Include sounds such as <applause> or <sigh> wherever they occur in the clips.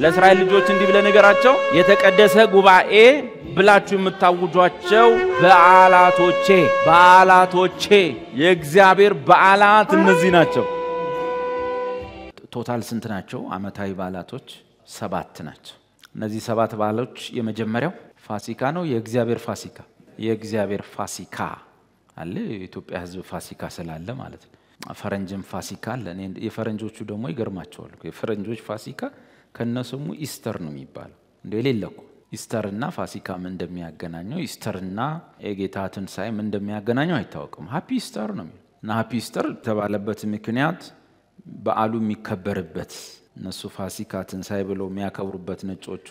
ለእስራኤል ልጆች እንዲህ ብለ ነገራቸው የተቀደሰ ጉባኤ ብላችሁ የምታውጇቸው በዓላቶቼ በዓላቶቼ የእግዚአብሔር በዓላት እነዚህ ናቸው። ቶታል ስንት ናቸው? ዓመታዊ በዓላቶች ሰባት ናቸው። እነዚህ ሰባት በዓሎች የመጀመሪያው ፋሲካ ነው። የእግዚአብሔር ፋሲካ የእግዚአብሔር ፋሲካ አለ። የኢትዮጵያ ሕዝብ ፋሲካ ስላለ ማለት ነው። ፈረንጅም ፋሲካ አለ። የፈረንጆቹ ደግሞ ይገርማቸዋል። የፈረንጆች ፋሲካ ከነስሙ ኢስተር ነው የሚባለው። እንደ የሌለ እኮ ኢስተርና ፋሲካ ምን እንደሚያገናኘው ኢስተርና የጌታ ትንሣኤ ምን እንደሚያገናኘው አይታወቅም። ሃፒ ኢስተር ነው እና ሃፒ ኢስተር የተባለበት ምክንያት በአሉ የሚከበርበት እነሱ ፋሲካ ትንሣኤ ብለው የሚያከብሩበት ነጮቹ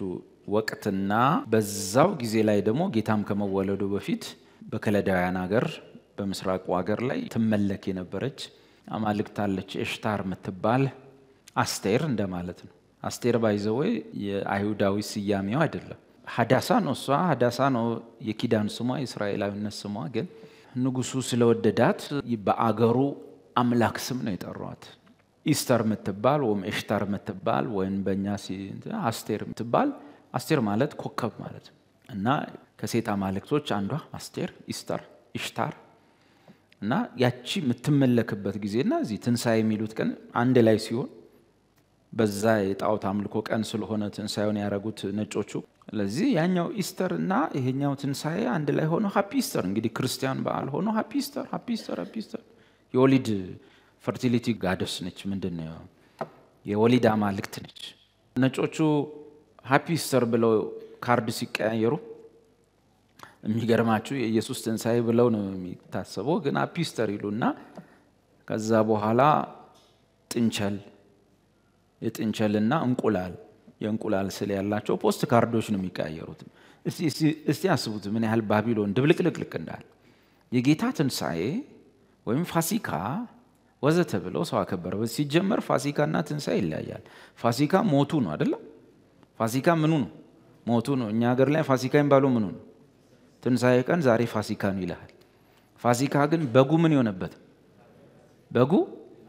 ወቅትና በዛው ጊዜ ላይ ደግሞ ጌታም ከመወለዱ በፊት በከለዳውያን ሀገር በምስራቁ ሀገር ላይ ትመለክ የነበረች አማልክታለች ኤሽታር የምትባል አስቴር እንደማለት ነው። አስቴር ባይዘዌ የአይሁዳዊ ስያሜው አይደለም። ሀዳሳ ነው እሷ ሀዳሳ ነው የኪዳን ስሟ፣ የእስራኤላዊነት ስሟ። ግን ንጉሱ ስለወደዳት በአገሩ አምላክ ስም ነው የጠሯት። ኢስተር የምትባል ወይም ኤሽታር የምትባል ወይም በእኛ አስቴር የምትባል አስቴር ማለት ኮከብ ማለት እና ከሴት አማልክቶች አንዷ አስቴር፣ ኢስተር፣ ኢሽታር እና ያቺ የምትመለክበት ጊዜና እዚህ ትንሣኤ የሚሉት ቀን አንድ ላይ ሲሆን በዛ የጣዖት አምልኮ ቀን ስለሆነ ትንሳኤውን ያደረጉት ነጮቹ። ስለዚህ ያኛው ኢስተር እና ይሄኛው ትንሳኤ አንድ ላይ ሆኖ ሀፒ ኢስተር እንግዲህ ክርስቲያን በዓል ሆኖ ሀፒ ኢስተር ሀፒ ኢስተር ሀፒ ኢስተር የወሊድ ፈርቲሊቲ ጋደስ ነች። ምንድን ነው የወሊድ አማልክት ነች። ነጮቹ ሀፒ ኢስተር ብለው ካርድ ሲቀያየሩ የሚገርማችሁ የኢየሱስ ትንሳኤ ብለው ነው የሚታሰበው፣ ግን ሀፒ ኢስተር ይሉና ከዛ በኋላ ጥንቸል የጥንቸልና እንቁላል የእንቁላል ስል ያላቸው ፖስት ካርዶች ነው የሚቀያየሩት። እስቲ ያስቡት ምን ያህል ባቢሎን ድብልቅልቅልቅ እንዳል የጌታ ትንሣኤ ወይም ፋሲካ ወዘተ ብለው ሰው አከበረ። ሲጀመር ፋሲካና ትንሣኤ ይለያያል። ፋሲካ ሞቱ ነው አይደለም? ፋሲካ ምኑ ነው? ሞቱ ነው። እኛ ሀገር ላይ ፋሲካ የሚባለው ምኑ ነው? ትንሣኤ ቀን ዛሬ ፋሲካ ነው ይልሃል። ፋሲካ ግን በጉ ምን የሆነበት በጉ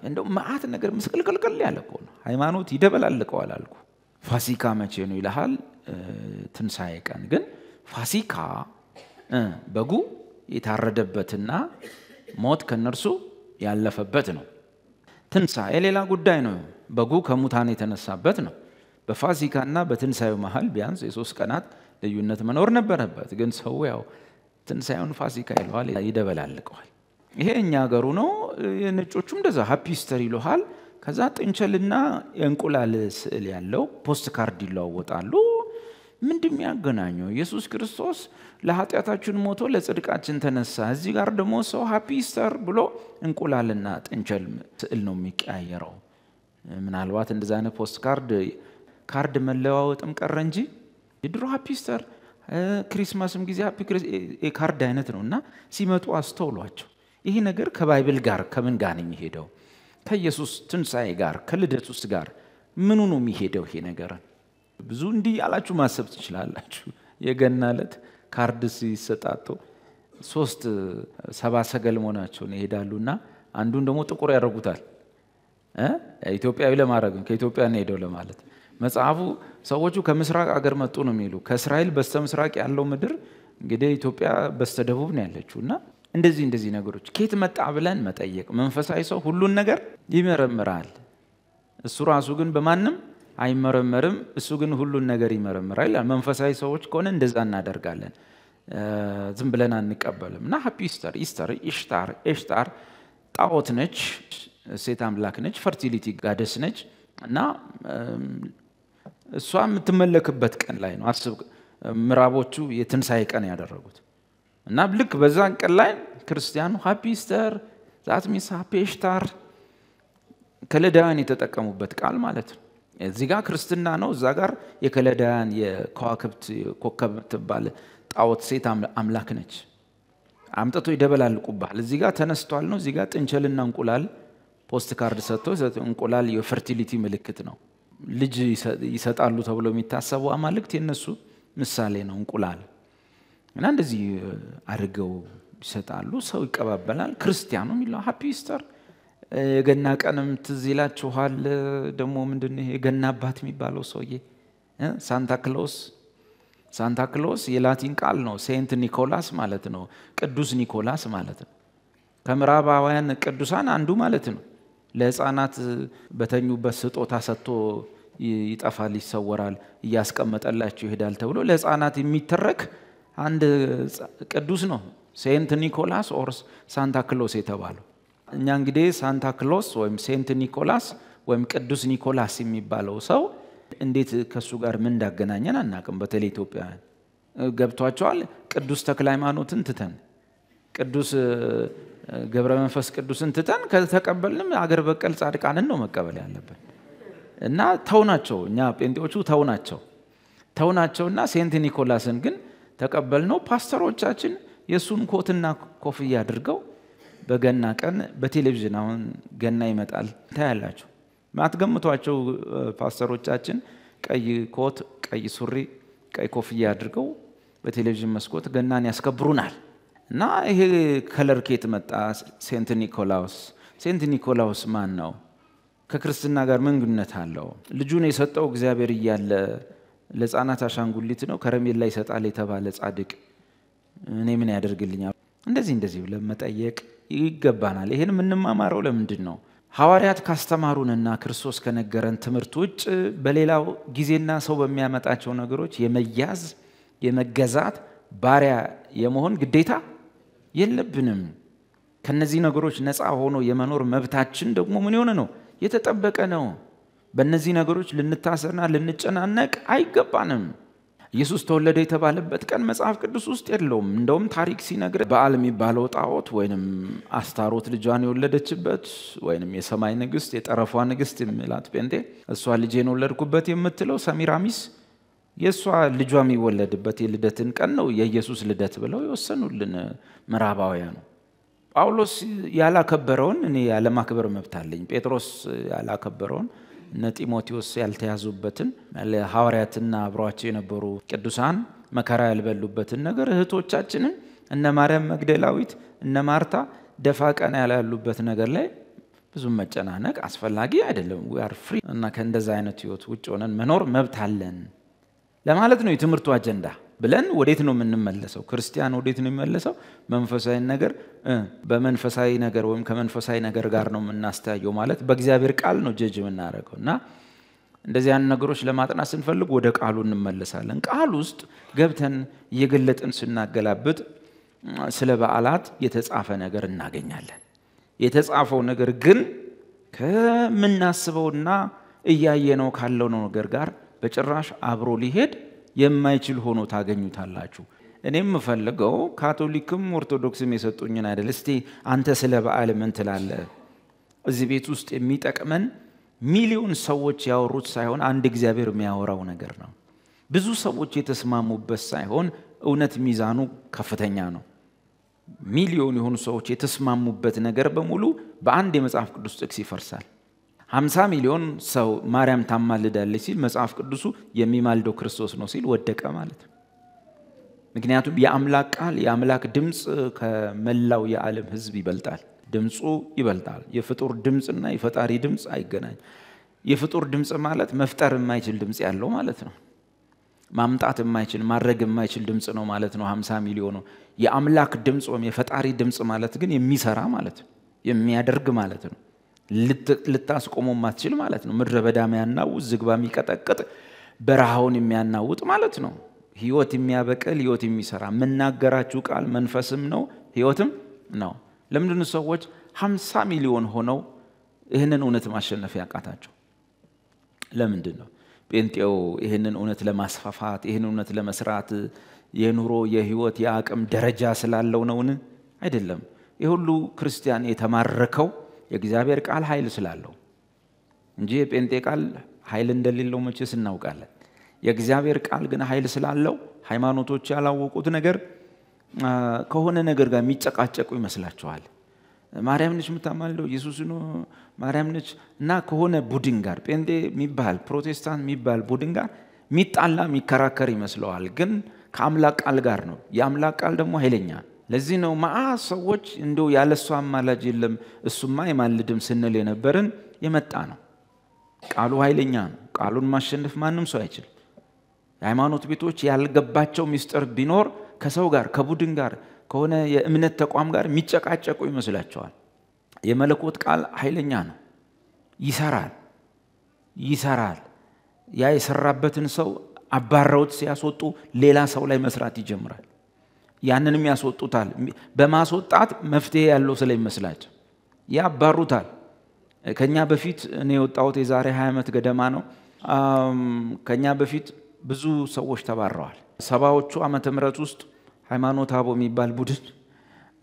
እንደው መዓት ነገር ምስቅልቅልቅል ያለ እኮ ነው። ሃይማኖት ይደበላልቀዋል አልኩ። ፋሲካ መቼ ነው ይልሃል፣ ትንሣኤ ቀን ግን ፋሲካ በጉ የታረደበትና ሞት ከነርሱ ያለፈበት ነው። ትንሣኤ የሌላ ጉዳይ ነው። በጉ ከሙታን የተነሳበት ነው። በፋሲካና በትንሣኤው መሀል ቢያንስ የሶስት ቀናት ልዩነት መኖር ነበረበት። ግን ሰው ያው ትንሣኤውን ፋሲካ ይለዋል፣ ይደበላልቀዋል። ይሄ እኛ ሀገሩ ነው የነጮቹም እንደዛ ሀፒ ስተር ይልሃል። ከዛ ጥንቸልና የእንቁላል ስዕል ያለው ፖስት ካርድ ይለዋወጣሉ። ምንድ የሚያገናኘው? ኢየሱስ ክርስቶስ ለኃጢአታችን ሞቶ ለጽድቃችን ተነሳ። እዚህ ጋር ደግሞ ሰው ሀፒ ስተር ብሎ እንቁላልና ጥንቸል ስዕል ነው የሚቀያየረው። ምናልባት እንደዛ አይነት ፖስት ካርድ ካርድ መለዋወጥም ቀረ እንጂ የድሮ ሀፒ ስተር ክሪስማስም ጊዜ ካርድ አይነት ነው እና ሲመጡ አስተውሏቸው ይህ ነገር ከባይብል ጋር ከምን ጋር ነው የሚሄደው? ከኢየሱስ ትንሣኤ ጋር ከልደቱስ ጋር ምኑ ነው የሚሄደው? ይሄ ነገር ብዙ እንዲህ ያላችሁ ማሰብ ትችላላችሁ። የገና ለት ካርድ ሲሰጣጡ ሶስት ሰባ ሰገል መሆናቸውን ይሄዳሉና አንዱን ደግሞ ጥቁር ያደርጉታል ኢትዮጵያዊ ለማድረግ ከኢትዮጵያ ሄደው ለማለት መጽሐፉ ሰዎቹ ከምስራቅ አገር መጡ ነው የሚሉ ከእስራኤል በስተ ምስራቅ ያለው ምድር እንግዲህ ኢትዮጵያ በስተ ደቡብ ነው ያለችው እና እንደዚህ እንደዚህ ነገሮች ኬት መጣ ብለን መጠየቅ። መንፈሳዊ ሰው ሁሉን ነገር ይመረምራል። እሱ ራሱ ግን በማንም አይመረመርም። እሱ ግን ሁሉን ነገር ይመረምራል ይላል። መንፈሳዊ ሰዎች ከሆነ እንደዛ እናደርጋለን፣ ዝም ብለን አንቀበልም። እና ሀፒ ስተር ኢስተር ኢሽታር ኤሽታር ጣዖት ነች፣ ሴት አምላክ ነች፣ ፈርቲሊቲ ጋደስ ነች እና እሷ የምትመለክበት ቀን ላይ ነው። አስብ ምዕራቦቹ የትንሣኤ ቀን ያደረጉት እና ልክ በዛን ቀን ላይ ክርስቲያኑ ሀፒ ስተር ዛት ሚንስ ሃፒ ከለዳውያን የተጠቀሙበት ቃል ማለት ነው። እዚህ ጋር ክርስትና ነው፣ እዛ ጋር የከለዳውያን የከዋክብት ኮከብ ትባል ጣዖት ሴት አምላክ ነች። አምጥቶ ይደበላልቁብሃል። እዚህ ጋር ተነስቷል ነው፣ እዚህ ጋር ጥንቸልና እንቁላል ፖስት ካርድ ሰጥቶ እንቁላል የፈርቲሊቲ ምልክት ነው። ልጅ ይሰጣሉ ተብሎ የሚታሰቡ አማልክት የነሱ ምሳሌ ነው እንቁላል እና እንደዚህ አድርገው ይሰጣሉ። ሰው ይቀባበላል። ክርስቲያኑ የሚለው ሀፒ ስተር የገና ቀንም ትዝ ይላችኋል። ደግሞ ምንድን የገና አባት የሚባለው ሰውዬ ሳንታ ክሎስ ሳንታ ክሎስ የላቲን ቃል ነው። ሴንት ኒኮላስ ማለት ነው። ቅዱስ ኒኮላስ ማለት ነው። ከምዕራባውያን ቅዱሳን አንዱ ማለት ነው። ለህፃናት በተኙበት ስጦታ ሰጥቶ ይጠፋል፣ ይሰወራል፣ እያስቀመጠላቸው ይሄዳል ተብሎ ለህፃናት የሚተረክ አንድ ቅዱስ ነው ሴንት ኒኮላስ ኦር ሳንታ ክሎስ የተባለው። እኛ እንግዲህ ሳንታ ክሎስ ወይም ሴንት ኒኮላስ ወይም ቅዱስ ኒኮላስ የሚባለው ሰው እንዴት ከእሱ ጋር ምን እንዳገናኘን አናቅም። በተለይ ኢትዮጵያውያን ገብቷቸዋል። ቅዱስ ተክለ ሃይማኖትን ትተን ቅዱስ ገብረ መንፈስ ቅዱስን ትተን ከተቀበልንም አገር በቀል ጻድቃንን ነው መቀበል ያለብን እና ናቸው እኛ ጴንጤዎቹ ተውናቸው ተውናቸውና ሴንት ኒኮላስን ግን ተቀበል ነው። ፓስተሮቻችን የእሱን ኮትና ኮፍያ አድርገው በገና ቀን በቴሌቪዥን አሁን ገና ይመጣል ታያላችሁ። ማትገምቷቸው ፓስተሮቻችን ቀይ ኮት፣ ቀይ ሱሪ፣ ቀይ ኮፍያ አድርገው በቴሌቪዥን መስኮት ገናን ያስከብሩናል። እና ይሄ ከለር ኬት መጣ። ሴንት ኒኮላውስ ሴንት ኒኮላውስ ማን ነው? ከክርስትና ጋር ምን ግንኙነት አለው? ልጁን የሰጠው እግዚአብሔር እያለ ለህፃናት አሻንጉሊት ነው ከረሜላ ይሰጣል የተባለ ጻድቅ እኔ ምን ያደርግልኛል? እንደዚህ እንደዚህ ብለን መጠየቅ ይገባናል። ይህን የምንማማረው ለምንድን ነው? ሐዋርያት ካስተማሩንና ክርስቶስ ከነገረን ትምህርት ውጭ በሌላው ጊዜና ሰው በሚያመጣቸው ነገሮች የመያዝ የመገዛት ባሪያ የመሆን ግዴታ የለብንም። ከነዚህ ነገሮች ነፃ ሆኖ የመኖር መብታችን ደግሞ ምን የሆነ ነው? የተጠበቀ ነው። በእነዚህ ነገሮች ልንታሰርና ልንጨናነቅ አይገባንም። ኢየሱስ ተወለደ የተባለበት ቀን መጽሐፍ ቅዱስ ውስጥ የለውም። እንደውም ታሪክ ሲነግር በዓል የሚባለው ጣዖት ወይንም አስታሮት ልጇን የወለደችበት ወይንም የሰማይ ንግስት የጠረፏ ንግስት የሚላት ጴንጤ እሷ ልጄን ወለድኩበት የምትለው ሰሚራሚስ የእሷ ልጇ የሚወለድበት የልደትን ቀን ነው የኢየሱስ ልደት ብለው የወሰኑልን ምዕራባውያኑ። ጳውሎስ ያላከበረውን እኔ ያለማክበር መብት አለኝ። ጴጥሮስ ያላከበረውን እነ ጢሞቴዎስ ያልተያዙበትን ሐዋርያትና አብሯቸው የነበሩ ቅዱሳን መከራ ያልበሉበትን ነገር እህቶቻችንን እነ ማርያም መግደላዊት እነ ማርታ ደፋ ቀና ያላሉበት ነገር ላይ ብዙ መጨናነቅ አስፈላጊ አይደለም። ዊአር ፍሪ እና ከእንደዚ አይነት ህይወት ውጭ ሆነን መኖር መብት አለን ለማለት ነው የትምህርቱ አጀንዳ። ብለን ወዴት ነው የምንመለሰው? ክርስቲያን ወዴት ነው የሚመለሰው? መንፈሳዊ ነገር በመንፈሳዊ ነገር ወይም ከመንፈሳዊ ነገር ጋር ነው የምናስተያየው። ማለት በእግዚአብሔር ቃል ነው ጀጅ የምናደርገው እና እንደዚህ ያን ነገሮች ለማጥናት ስንፈልግ ወደ ቃሉ እንመለሳለን። ቃል ውስጥ ገብተን እየገለጥን ስናገላብጥ ስለ በዓላት የተጻፈ ነገር እናገኛለን። የተጻፈው ነገር ግን ከምናስበውና እያየነው ካለው ነገር ጋር በጭራሽ አብሮ ሊሄድ የማይችል ሆኖ ታገኙታላችሁ። እኔም የምፈልገው ካቶሊክም ኦርቶዶክስም የሰጡኝን አይደል። እስቲ አንተ ስለ በዓል ምን ትላለህ? እዚህ ቤት ውስጥ የሚጠቅመን ሚሊዮን ሰዎች ያወሩት ሳይሆን አንድ እግዚአብሔር የሚያወራው ነገር ነው። ብዙ ሰዎች የተስማሙበት ሳይሆን እውነት ሚዛኑ ከፍተኛ ነው። ሚሊዮን የሆኑ ሰዎች የተስማሙበት ነገር በሙሉ በአንድ የመጽሐፍ ቅዱስ ጥቅስ ይፈርሳል። 50 ሚሊዮን ሰው ማርያም ታማልዳለች ሲል መጽሐፍ ቅዱሱ የሚማልደው ክርስቶስ ነው ሲል ወደቀ ማለት ነው። ምክንያቱም የአምላክ ቃል የአምላክ ድምፅ ከመላው የዓለም ህዝብ ይበልጣል። ድምፁ ይበልጣል። የፍጡር ድምፅና የፈጣሪ ድምፅ አይገናኝ። የፍጡር ድምፅ ማለት መፍጠር የማይችል ድምፅ ያለው ማለት ነው። ማምጣት የማይችል ማድረግ የማይችል ድምፅ ነው ማለት ነው። 50 ሚሊዮኑ የአምላክ ድምፅ ወይም የፈጣሪ ድምፅ ማለት ግን የሚሰራ ማለት ነው፣ የሚያደርግ ማለት ነው። ልታስቆመው ማትችል ማለት ነው። ምድረ በዳ የሚያናውጥ ዝግባ የሚቀጠቅጥ በረሃውን የሚያናውጥ ማለት ነው። ህይወት የሚያበቅል ህይወት የሚሰራ የምናገራችሁ ቃል መንፈስም ነው ህይወትም ነው። ለምድን ሰዎች ሀምሳ ሚሊዮን ሆነው ይህንን እውነት ማሸነፍ ያቃታቸው ለምንድን ነው? ጴንጤው ይህንን እውነት ለማስፋፋት ይህን እውነት ለመስራት የኑሮ የህይወት የአቅም ደረጃ ስላለው ነውን? አይደለም። የሁሉ ክርስቲያን የተማረከው የእግዚአብሔር ቃል ኃይል ስላለው እንጂ የጴንጤ ቃል ኃይል እንደሌለው መቼ እናውቃለን። የእግዚአብሔር ቃል ግን ኃይል ስላለው ሃይማኖቶች ያላወቁት ነገር ከሆነ ነገር ጋር የሚጨቃጨቁ ይመስላቸዋል። ማርያም ነች የምታማልደው፣ ኢየሱስ ማርያም ነች እና ከሆነ ቡድን ጋር ጴንጤ የሚባል ፕሮቴስታንት የሚባል ቡድን ጋር የሚጣላ የሚከራከር ይመስለዋል። ግን ከአምላክ ቃል ጋር ነው። የአምላክ ቃል ደግሞ ኃይለኛ ለዚህ ነው ማአ ሰዎች እንደው ያለ እሱ አማላጅ የለም እሱማ አይማልድም ስንል የነበርን የመጣ ነው። ቃሉ ኃይለኛ ነው። ቃሉን ማሸነፍ ማንም ሰው አይችልም። የሃይማኖት ቤቶች ያልገባቸው ሚስጥር ቢኖር ከሰው ጋር ከቡድን ጋር ከሆነ የእምነት ተቋም ጋር የሚጨቃጨቁ ይመስላቸዋል። የመለኮት ቃል ኃይለኛ ነው። ይሰራል ይሰራል። ያ የሰራበትን ሰው አባረውት ሲያስወጡ ሌላ ሰው ላይ መስራት ይጀምራል። ያንንም ያስወጡታል። በማስወጣት መፍትሄ ያለው ስለሚመስላቸው ያባሩታል። ከኛ በፊት እኔ የወጣሁት የዛሬ 20 ዓመት ገደማ ነው። ከኛ በፊት ብዙ ሰዎች ተባረዋል። ሰባዎቹ ዓመተ ምረት ውስጥ ሃይማኖት አቦ የሚባል ቡድን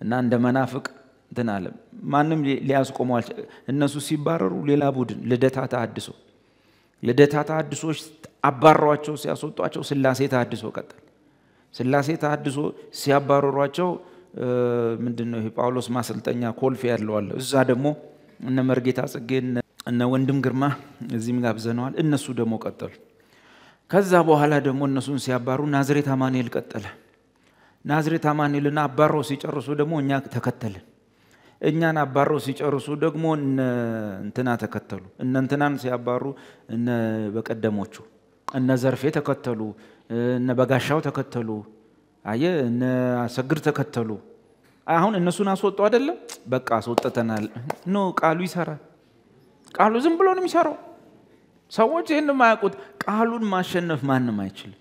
እና እንደ መናፍቅ እንትን አለ። ማንም ሊያስቆመዋል። እነሱ ሲባረሩ ሌላ ቡድን ልደታ ተአድሶ ልደታ ተአድሶች አባሯቸው ሲያስወጧቸው ስላሴ ተአድሶ ቀጠል ስላሴ ተሐድሶ ሲያባረሯቸው ምንድን ነው ጳውሎስ ማሰልጠኛ ኮልፌ ያለዋለሁ እዛ ደግሞ እነ መርጌታ ጽጌ እነ ወንድም ግርማ እዚህም ጋብዘነዋል። እነሱ ደግሞ ቀጠሉ። ከዛ በኋላ ደግሞ እነሱን ሲያባሩ ናዝሬት አማኑኤል ቀጠለ። ናዝሬት አማኑኤልን አባረው ሲጨርሱ ደግሞ እኛ ተከተልን። እኛን አባረው ሲጨርሱ ደግሞ እንትና ተከተሉ። እነ እንትናን ሲያባሩ እነ በቀደሞቹ እነ ዘርፌ ተከተሉ፣ እነ በጋሻው ተከተሉ፣ አየ እነ አሰግድ ተከተሉ። አሁን እነሱን አስወጡ አይደለም፣ በቃ አስወጥተናል። ኖ ቃሉ ይሰራል። ቃሉ ዝም ብሎ ነው የሚሰራው። ሰዎች ይህን የማያውቁት ቃሉን ማሸነፍ ማንም አይችልም።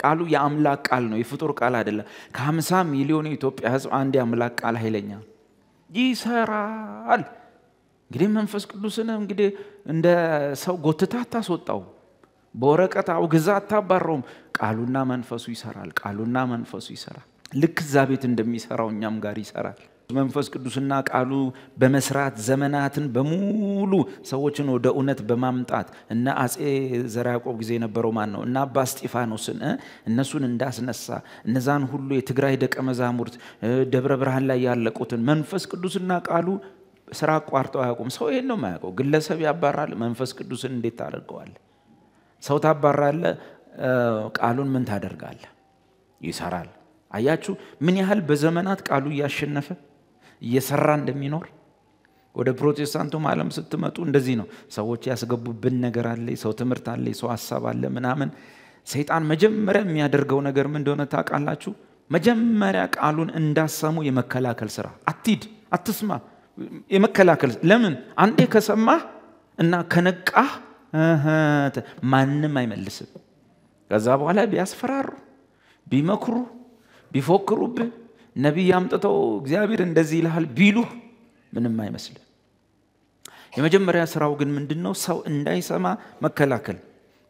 ቃሉ የአምላክ ቃል ነው፣ የፍጡር ቃል አይደለም። ከሀምሳ ሚሊዮን የኢትዮጵያ ሕዝብ አንድ የአምላክ ቃል ኃይለኛ ይሰራል። እንግዲህ መንፈስ ቅዱስን እንግዲህ እንደ ሰው ጎትታ አታስወጣው። በወረቀት አውግዛ አታባረውም። ቃሉና መንፈሱ ይሰራል። ቃሉና መንፈሱ ይሰራል። ልክ እዛ ቤት እንደሚሰራው እኛም ጋር ይሰራል። መንፈስ ቅዱስና ቃሉ በመስራት ዘመናትን በሙሉ ሰዎችን ወደ እውነት በማምጣት እና አጼ ዘርዓ ያዕቆብ ጊዜ የነበረው ማን ነው? እና አባ እስጢፋኖስን እነሱን እንዳስነሳ እነዛን ሁሉ የትግራይ ደቀ መዛሙርት ደብረ ብርሃን ላይ ያለቁትን መንፈስ ቅዱስና ቃሉ ስራ አቋርጠው አያውቁም። ሰው ይሄን ነው የማያውቀው። ግለሰብ ያባራል። መንፈስ ቅዱስን እንዴት ታደርገዋለህ? ሰው ታባራለ፣ ቃሉን ምን ታደርጋለ? ይሰራል። አያችሁ ምን ያህል በዘመናት ቃሉ እያሸነፈ እየሰራ እንደሚኖር። ወደ ፕሮቴስታንቱም ዓለም ስትመጡ እንደዚህ ነው። ሰዎች ያስገቡብን ነገር አለ፣ ሰው ትምህርት አለ፣ ሰው ሀሳብ አለ ምናምን። ሰይጣን መጀመሪያ የሚያደርገው ነገር ምን እንደሆነ ታውቃላችሁ? መጀመሪያ ቃሉን እንዳሰሙ የመከላከል ስራ፣ አትሂድ፣ አትስማ፣ የመከላከል ለምን አንዴ ከሰማህ እና ከነቃህ ማንም አይመልስም። ከዛ በኋላ ቢያስፈራሩ፣ ቢመክሩ፣ ቢፎክሩብ ነቢይ አምጥተው እግዚአብሔር እንደዚህ ይልሃል ቢሉ ምንም አይመስልም። የመጀመሪያ ስራው ግን ምንድን ነው? ሰው እንዳይሰማ መከላከል።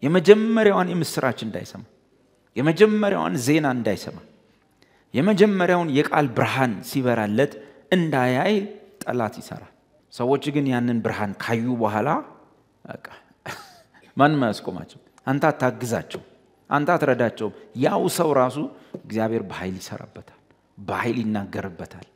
የመጀመሪያዋን የምስራች እንዳይሰማ፣ የመጀመሪያዋን ዜና እንዳይሰማ፣ የመጀመሪያውን የቃል ብርሃን ሲበራለት እንዳያይ ጠላት ይሰራል። ሰዎች ግን ያንን ብርሃን ካዩ በኋላ በቃ ማንም አያስቆማቸው። አንተ አታግዛቸው፣ አንተ አትረዳቸውም። ያው ሰው ራሱ እግዚአብሔር በኃይል ይሰራበታል፣ በኃይል ይናገርበታል።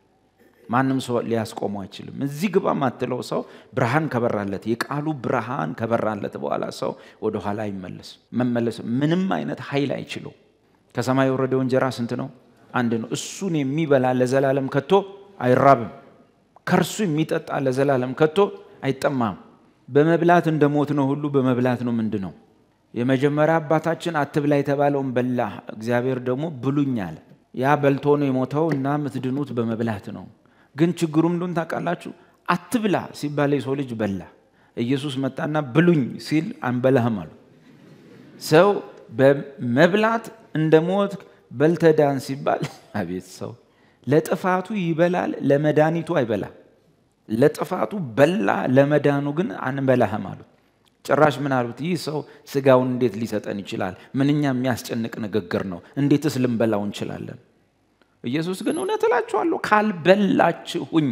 ማንም ሰው ሊያስቆሙ አይችልም። እዚህ ግባ ማትለው ሰው ብርሃን ከበራለት የቃሉ ብርሃን ከበራለት በኋላ ሰው ወደኋላ ይመለስ መመለስ ምንም አይነት ኃይል አይችለው። ከሰማይ የወረደው እንጀራ ስንት ነው? አንድ ነው። እሱን የሚበላ ለዘላለም ከቶ አይራብም። ከእርሱ የሚጠጣ ለዘላለም ከቶ አይጠማም። በመብላት እንደ ሞት ነው ሁሉ በመብላት ነው ምንድ ነው የመጀመሪያ አባታችን አትብላ የተባለውን በላ። እግዚአብሔር ደግሞ ብሉኝ አለ። ያ በልቶ ነው የሞተው እና የምትድኑት በመብላት ነው። ግን ችግሩ ምንድን ታውቃላችሁ? አትብላ ሲባል የሰው ልጅ በላ። ኢየሱስ መጣና ብሉኝ ሲል አንበላህም አሉ። ሰው በመብላት እንደ ሞት በልተዳን ሲባል አቤት ሰው ለጥፋቱ ይበላል፣ ለመድኃኒቱ አይበላ ለጥፋቱ በላ፣ ለመዳኑ ግን አንበላህም አሉ ጭራሽ ምን አሉት? ይህ ሰው ስጋውን እንዴት ሊሰጠን ይችላል? ምንኛ የሚያስጨንቅ ንግግር ነው! እንዴትስ ልንበላው እንችላለን? ኢየሱስ ግን እውነት እላችኋለሁ ካልበላችሁኝ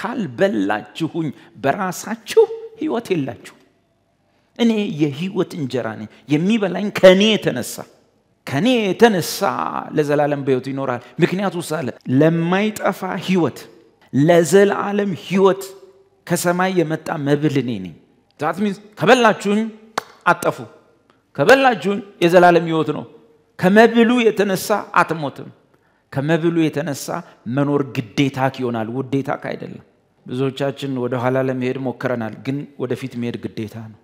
ካልበላችሁኝ በራሳችሁ ህይወት የላችሁ። እኔ የህይወት እንጀራ ነኝ። የሚበላኝ ከእኔ የተነሳ ከእኔ የተነሳ ለዘላለም በህይወት ይኖራል። ምክንያቱ ሳለ ለማይጠፋ ህይወት ለዘላለም ህይወት ከሰማይ የመጣ መብል እኔ ነኝ። ዛት ሚንስ ከበላችሁኝ አጠፉ፣ ከበላችሁኝ የዘላለም ህይወት ነው። ከመብሉ የተነሳ አትሞትም። ከመብሉ የተነሳ መኖር ግዴታክ ይሆናል፣ ውዴታክ አይደለም። ብዙዎቻችን ወደ ኋላ ለመሄድ ሞክረናል፣ ግን ወደፊት መሄድ ግዴታ ነው።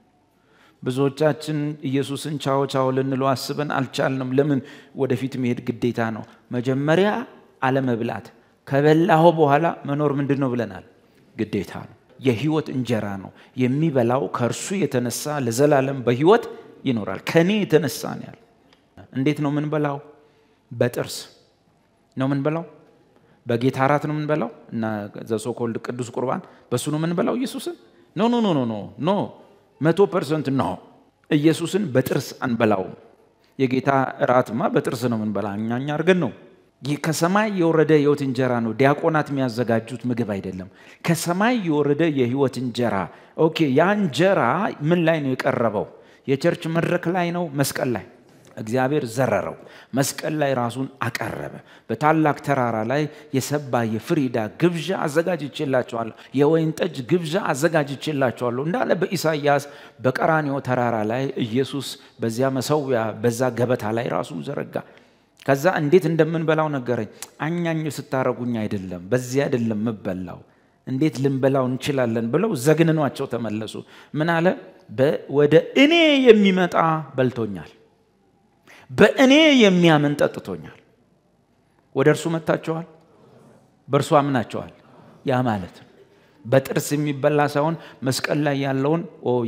ብዙዎቻችን ኢየሱስን ቻው ቻው ልንለው አስበን አልቻልንም። ለምን? ወደፊት መሄድ ግዴታ ነው። መጀመሪያ አለመብላት ከበላሁ በኋላ መኖር ምንድን ነው ብለናል? ግዴታ ነው። የህይወት እንጀራ ነው። የሚበላው ከእርሱ የተነሳ ለዘላለም በህይወት ይኖራል። ከኔ የተነሳ ነው ያለ። እንዴት ነው ምንበላው? በጥርስ ነው ምንበላው። በጌታ አራት ነው ምንበላው እና ዘሶኮልድ ቅዱስ ቁርባን በእሱ ነው ምንበላው ኢየሱስን። ኖ ኖ ኖ ኖ ኖ መቶ ፐርሰንት ነው። ኢየሱስን በጥርስ አንበላውም። የጌታ እራትማ በጥርስ ነው ምንበላ እኛኛ አድርገን ነው ከሰማይ የወረደ የህይወት እንጀራ ነው ዲያቆናት የሚያዘጋጁት ምግብ አይደለም ከሰማይ የወረደ የህይወት እንጀራ ኦኬ ያ እንጀራ ምን ላይ ነው የቀረበው የቸርች መድረክ ላይ ነው መስቀል ላይ እግዚአብሔር ዘረረው መስቀል ላይ ራሱን አቀረበ በታላቅ ተራራ ላይ የሰባ የፍሪዳ ግብዣ አዘጋጅቼላቸዋለሁ የወይን ጠጅ ግብዣ አዘጋጅቼላቸዋለሁ እንዳለ በኢሳይያስ በቀራኒዮ ተራራ ላይ ኢየሱስ በዚያ መሰዊያ በዛ ገበታ ላይ ራሱን ዘረጋ ከዛ እንዴት እንደምንበላው ነገረኝ። አኛኙ ስታረጉኝ አይደለም፣ በዚህ አይደለም ምበላው፣ እንዴት ልንበላው እንችላለን ብለው ዘግንኗቸው ተመለሱ። ምን አለ? ወደ እኔ የሚመጣ በልቶኛል፣ በእኔ የሚያምን ጠጥቶኛል። ወደ እርሱ መጥታችኋል፣ በእርሱ አምናቸዋል? ያ ማለት በጥርስ የሚበላ ሳይሆን መስቀል ላይ ያለውን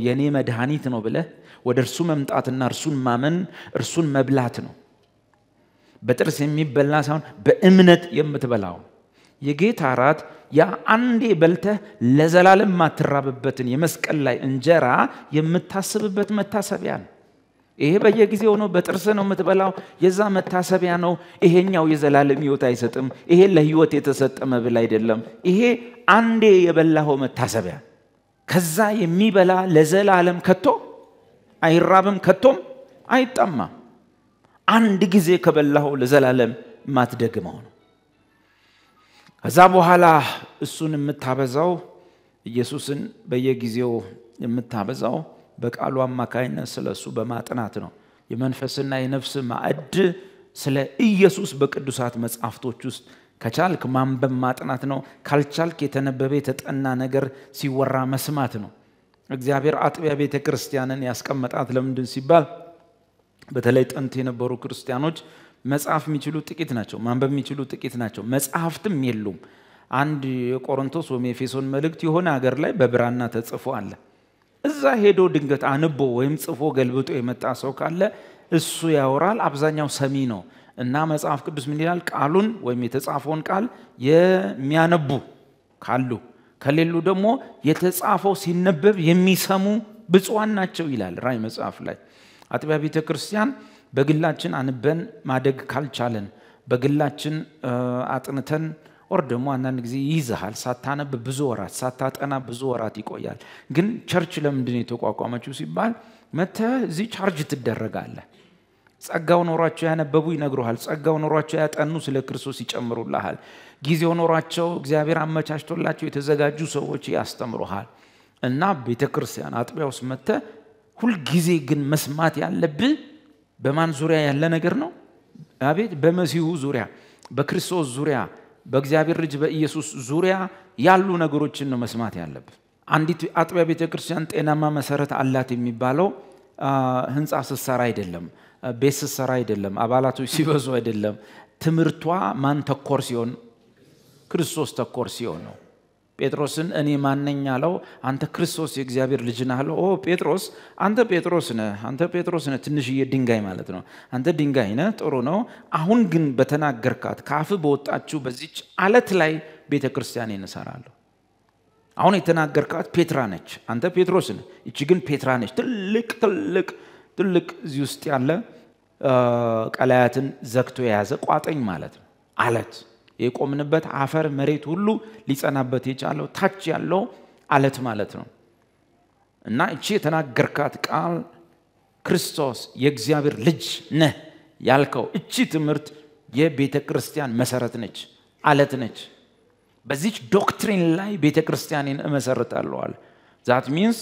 የእኔ መድኃኒት ነው ብለህ ወደ እርሱ መምጣትና እርሱን ማመን እርሱን መብላት ነው። በጥርስ የሚበላ ሳይሆን በእምነት የምትበላው የጌታ አራት ያ አንዴ በልተህ ለዘላለም ማትራብበትን የመስቀል ላይ እንጀራ የምታስብበት መታሰቢያ ነው። ይሄ በየጊዜው ነው። በጥርስ ነው የምትበላው። የዛ መታሰቢያ ነው። ይሄኛው የዘላለም ህይወት አይሰጥም። ይሄ ለህይወት የተሰጠ መብል አይደለም። ይሄ አንዴ የበላኸው መታሰቢያ። ከዛ የሚበላ ለዘላለም ከቶ አይራብም፣ ከቶም አይጠማም። አንድ ጊዜ ከበላኸው ለዘላለም ማትደግመው ነው። ከዛ በኋላ እሱን የምታበዛው ኢየሱስን በየጊዜው የምታበዛው በቃሉ አማካይነት ስለ እሱ በማጥናት ነው። የመንፈስና የነፍስ ማዕድ ስለ ኢየሱስ በቅዱሳት መጽሐፍቶች ውስጥ ከቻልክ ማንበብ ማጥናት ነው። ካልቻልክ የተነበበ የተጠና ነገር ሲወራ መስማት ነው። እግዚአብሔር አጥቢያ ቤተ ክርስቲያንን ያስቀመጣት ለምንድን ሲባል በተለይ ጥንት የነበሩ ክርስቲያኖች መጽሐፍ የሚችሉ ጥቂት ናቸው። ማንበብ የሚችሉ ጥቂት ናቸው። መጽሐፍትም የሉም። አንድ የቆሮንቶስ ወይም የፌሶን መልእክት የሆነ ሀገር ላይ በብራና ተጽፎ አለ። እዛ ሄዶ ድንገት አንቦ ወይም ጽፎ ገልብጦ የመጣ ሰው ካለ እሱ ያወራል። አብዛኛው ሰሚ ነው እና መጽሐፍ ቅዱስ ምን ይላል? ቃሉን ወይም የተጻፈውን ቃል የሚያነቡ ካሉ ከሌሉ ደግሞ የተጻፈው ሲነበብ የሚሰሙ ብፁዓን ናቸው ይላል ራይ መጽሐፍ ላይ አጥቢያ ቤተ ክርስቲያን በግላችን አንበን ማደግ ካልቻለን በግላችን አጥንተን ኦር ደግሞ አንዳንድ ጊዜ ይይዝሃል። ሳታነብ ብዙ ወራት፣ ሳታጠና ብዙ ወራት ይቆያል። ግን ቸርች ለምንድን የተቋቋመችው ሲባል መተ እዚህ ቻርጅ ትደረጋለ ጸጋው ኖሯቸው ያነበቡ ይነግሩሃል። ጸጋው ኖሯቸው ያጠኑ ስለ ክርስቶስ ይጨምሩልሃል። ጊዜው ኖሯቸው እግዚአብሔር አመቻችቶላቸው የተዘጋጁ ሰዎች ያስተምሩሃል። እና ቤተ ክርስቲያን አጥቢያ ውስጥ ሁልጊዜ ግን መስማት ያለብህ በማን ዙሪያ ያለ ነገር ነው? አቤት በመሲሁ ዙሪያ፣ በክርስቶስ ዙሪያ፣ በእግዚአብሔር ልጅ በኢየሱስ ዙሪያ ያሉ ነገሮችን ነው መስማት ያለብህ። አንዲት አጥቢያ ቤተ ክርስቲያን ጤናማ መሰረት አላት የሚባለው ህንፃ ስሰራ አይደለም፣ ቤት ስሰራ አይደለም፣ አባላቶች ሲበዙ አይደለም። ትምህርቷ ማን ተኮር ሲሆን? ክርስቶስ ተኮር ሲሆን ነው። ጴጥሮስን እኔ ማነኝ አለው። አንተ ክርስቶስ የእግዚአብሔር ልጅ ነህ አለው። ኦ ጴጥሮስ አንተ ጴጥሮስ ነህ፣ አንተ ጴጥሮስ ነህ፣ ትንሽዬ ድንጋይ ማለት ነው። አንተ ድንጋይ ነህ፣ ጥሩ ነው። አሁን ግን በተናገርካት ከአፍ በወጣችሁ በዚች አለት ላይ ቤተ ክርስቲያን እሰራለሁ። አሁን የተናገርካት ፔትራ ነች፣ አንተ ጴጥሮስ ነህ፣ እቺ ግን ፔትራ ነች። ትልቅ ትልቅ ትልቅ እዚህ ውስጥ ያለ ቀላያትን ዘግቶ የያዘ ቋጠኝ ማለት ነው አለት የቆምንበት አፈር መሬት ሁሉ ሊጸናበት የቻለው ታች ያለው አለት ማለት ነው እና እቺ የተናገርካት ቃል ክርስቶስ የእግዚአብሔር ልጅ ነህ ያልከው እቺ ትምህርት የቤተ ክርስቲያን መሰረት ነች አለት ነች በዚች ዶክትሪን ላይ ቤተ ክርስቲያንን እመሰርታለዋል ዛት ሚንስ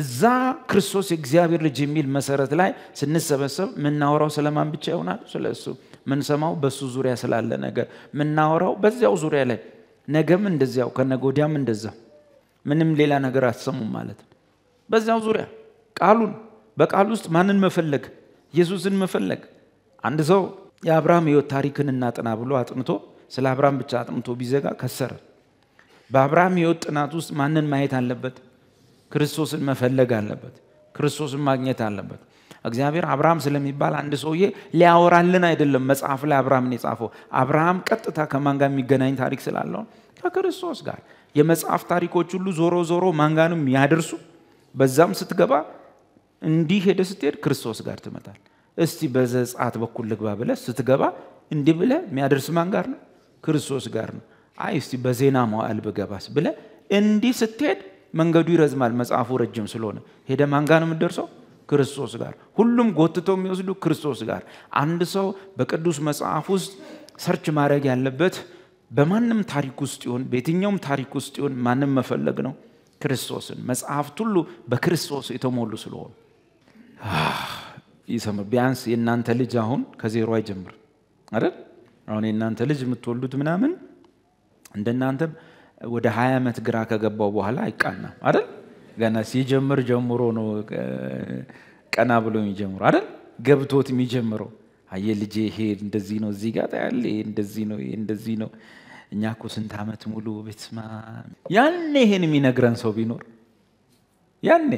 እዛ ክርስቶስ የእግዚአብሔር ልጅ የሚል መሰረት ላይ ስንሰበሰብ የምናወራው ስለማን ብቻ ይሆናል ስለ እሱ ምንሰማው በእሱ ዙሪያ ስላለ ነገር ምናወራው በዚያው ዙሪያ ላይ ነገም እንደዚያው ከነጎዲያም እንደዛ ምንም ሌላ ነገር አትሰሙም ማለት ነው በዚያው ዙሪያ ቃሉን በቃል ውስጥ ማንን መፈለግ ኢየሱስን መፈለግ አንድ ሰው የአብርሃም ህይወት ታሪክን እናጥና ብሎ አጥንቶ ስለ አብርሃም ብቻ አጥንቶ ቢዘጋ ከሰረ በአብርሃም ህይወት ጥናት ውስጥ ማንን ማየት አለበት ክርስቶስን መፈለግ አለበት ክርስቶስን ማግኘት አለበት እግዚአብሔር አብርሃም ስለሚባል አንድ ሰውዬ ሊያወራልን አይደለም መጽሐፍ ላይ አብርሃምን የጻፈው። አብርሃም ቀጥታ ከማን ጋር የሚገናኝ ታሪክ ስላለው ከክርስቶስ ጋር የመጽሐፍ ታሪኮች ሁሉ ዞሮ ዞሮ ማንጋንም ያደርሱ። በዛም ስትገባ እንዲህ ሄደ ስትሄድ ክርስቶስ ጋር ትመጣል። እስቲ በዘጸአት በኩል ልግባ ብለ ስትገባ እንዲህ ብለ የሚያደርስ ማን ጋር ነው? ክርስቶስ ጋር ነው። አይ እስቲ በዜና መዋል ብገባስ ብለ እንዲህ ስትሄድ መንገዱ ይረዝማል። መጽሐፉ ረጅም ስለሆነ ሄደ ማን ጋር ነው ክርስቶስ ጋር፣ ሁሉም ጎትተው የሚወስዱ ክርስቶስ ጋር። አንድ ሰው በቅዱስ መጽሐፍ ውስጥ ሰርች ማድረግ ያለበት በማንም ታሪክ ውስጥ ይሆን በየትኛውም ታሪክ ውስጥ ይሆን ማንም መፈለግ ነው ክርስቶስን። መጽሐፍት ሁሉ በክርስቶስ የተሞሉ ስለሆኑ ይሰ ቢያንስ የእናንተ ልጅ አሁን ከዜሮ አይጀምር አይደል? አሁን የእናንተ ልጅ የምትወልዱት ምናምን እንደናንተ ወደ ሀያ ዓመት ግራ ከገባው በኋላ አይቃናም አይደል? ገና ሲጀምር ጀምሮ ነው ቀና ብሎ የሚጀምረው አይደል? ገብቶት የሚጀምረው አየ ልጅ ይሄ እንደዚህ ነው፣ እዚህ ጋር ያለ እንደዚህ ነው፣ እንደዚህ ነው። እኛ ኮ ስንት ዓመት ሙሉ ቤትስማ ያን ይሄን የሚነግረን ሰው ቢኖር ያኔ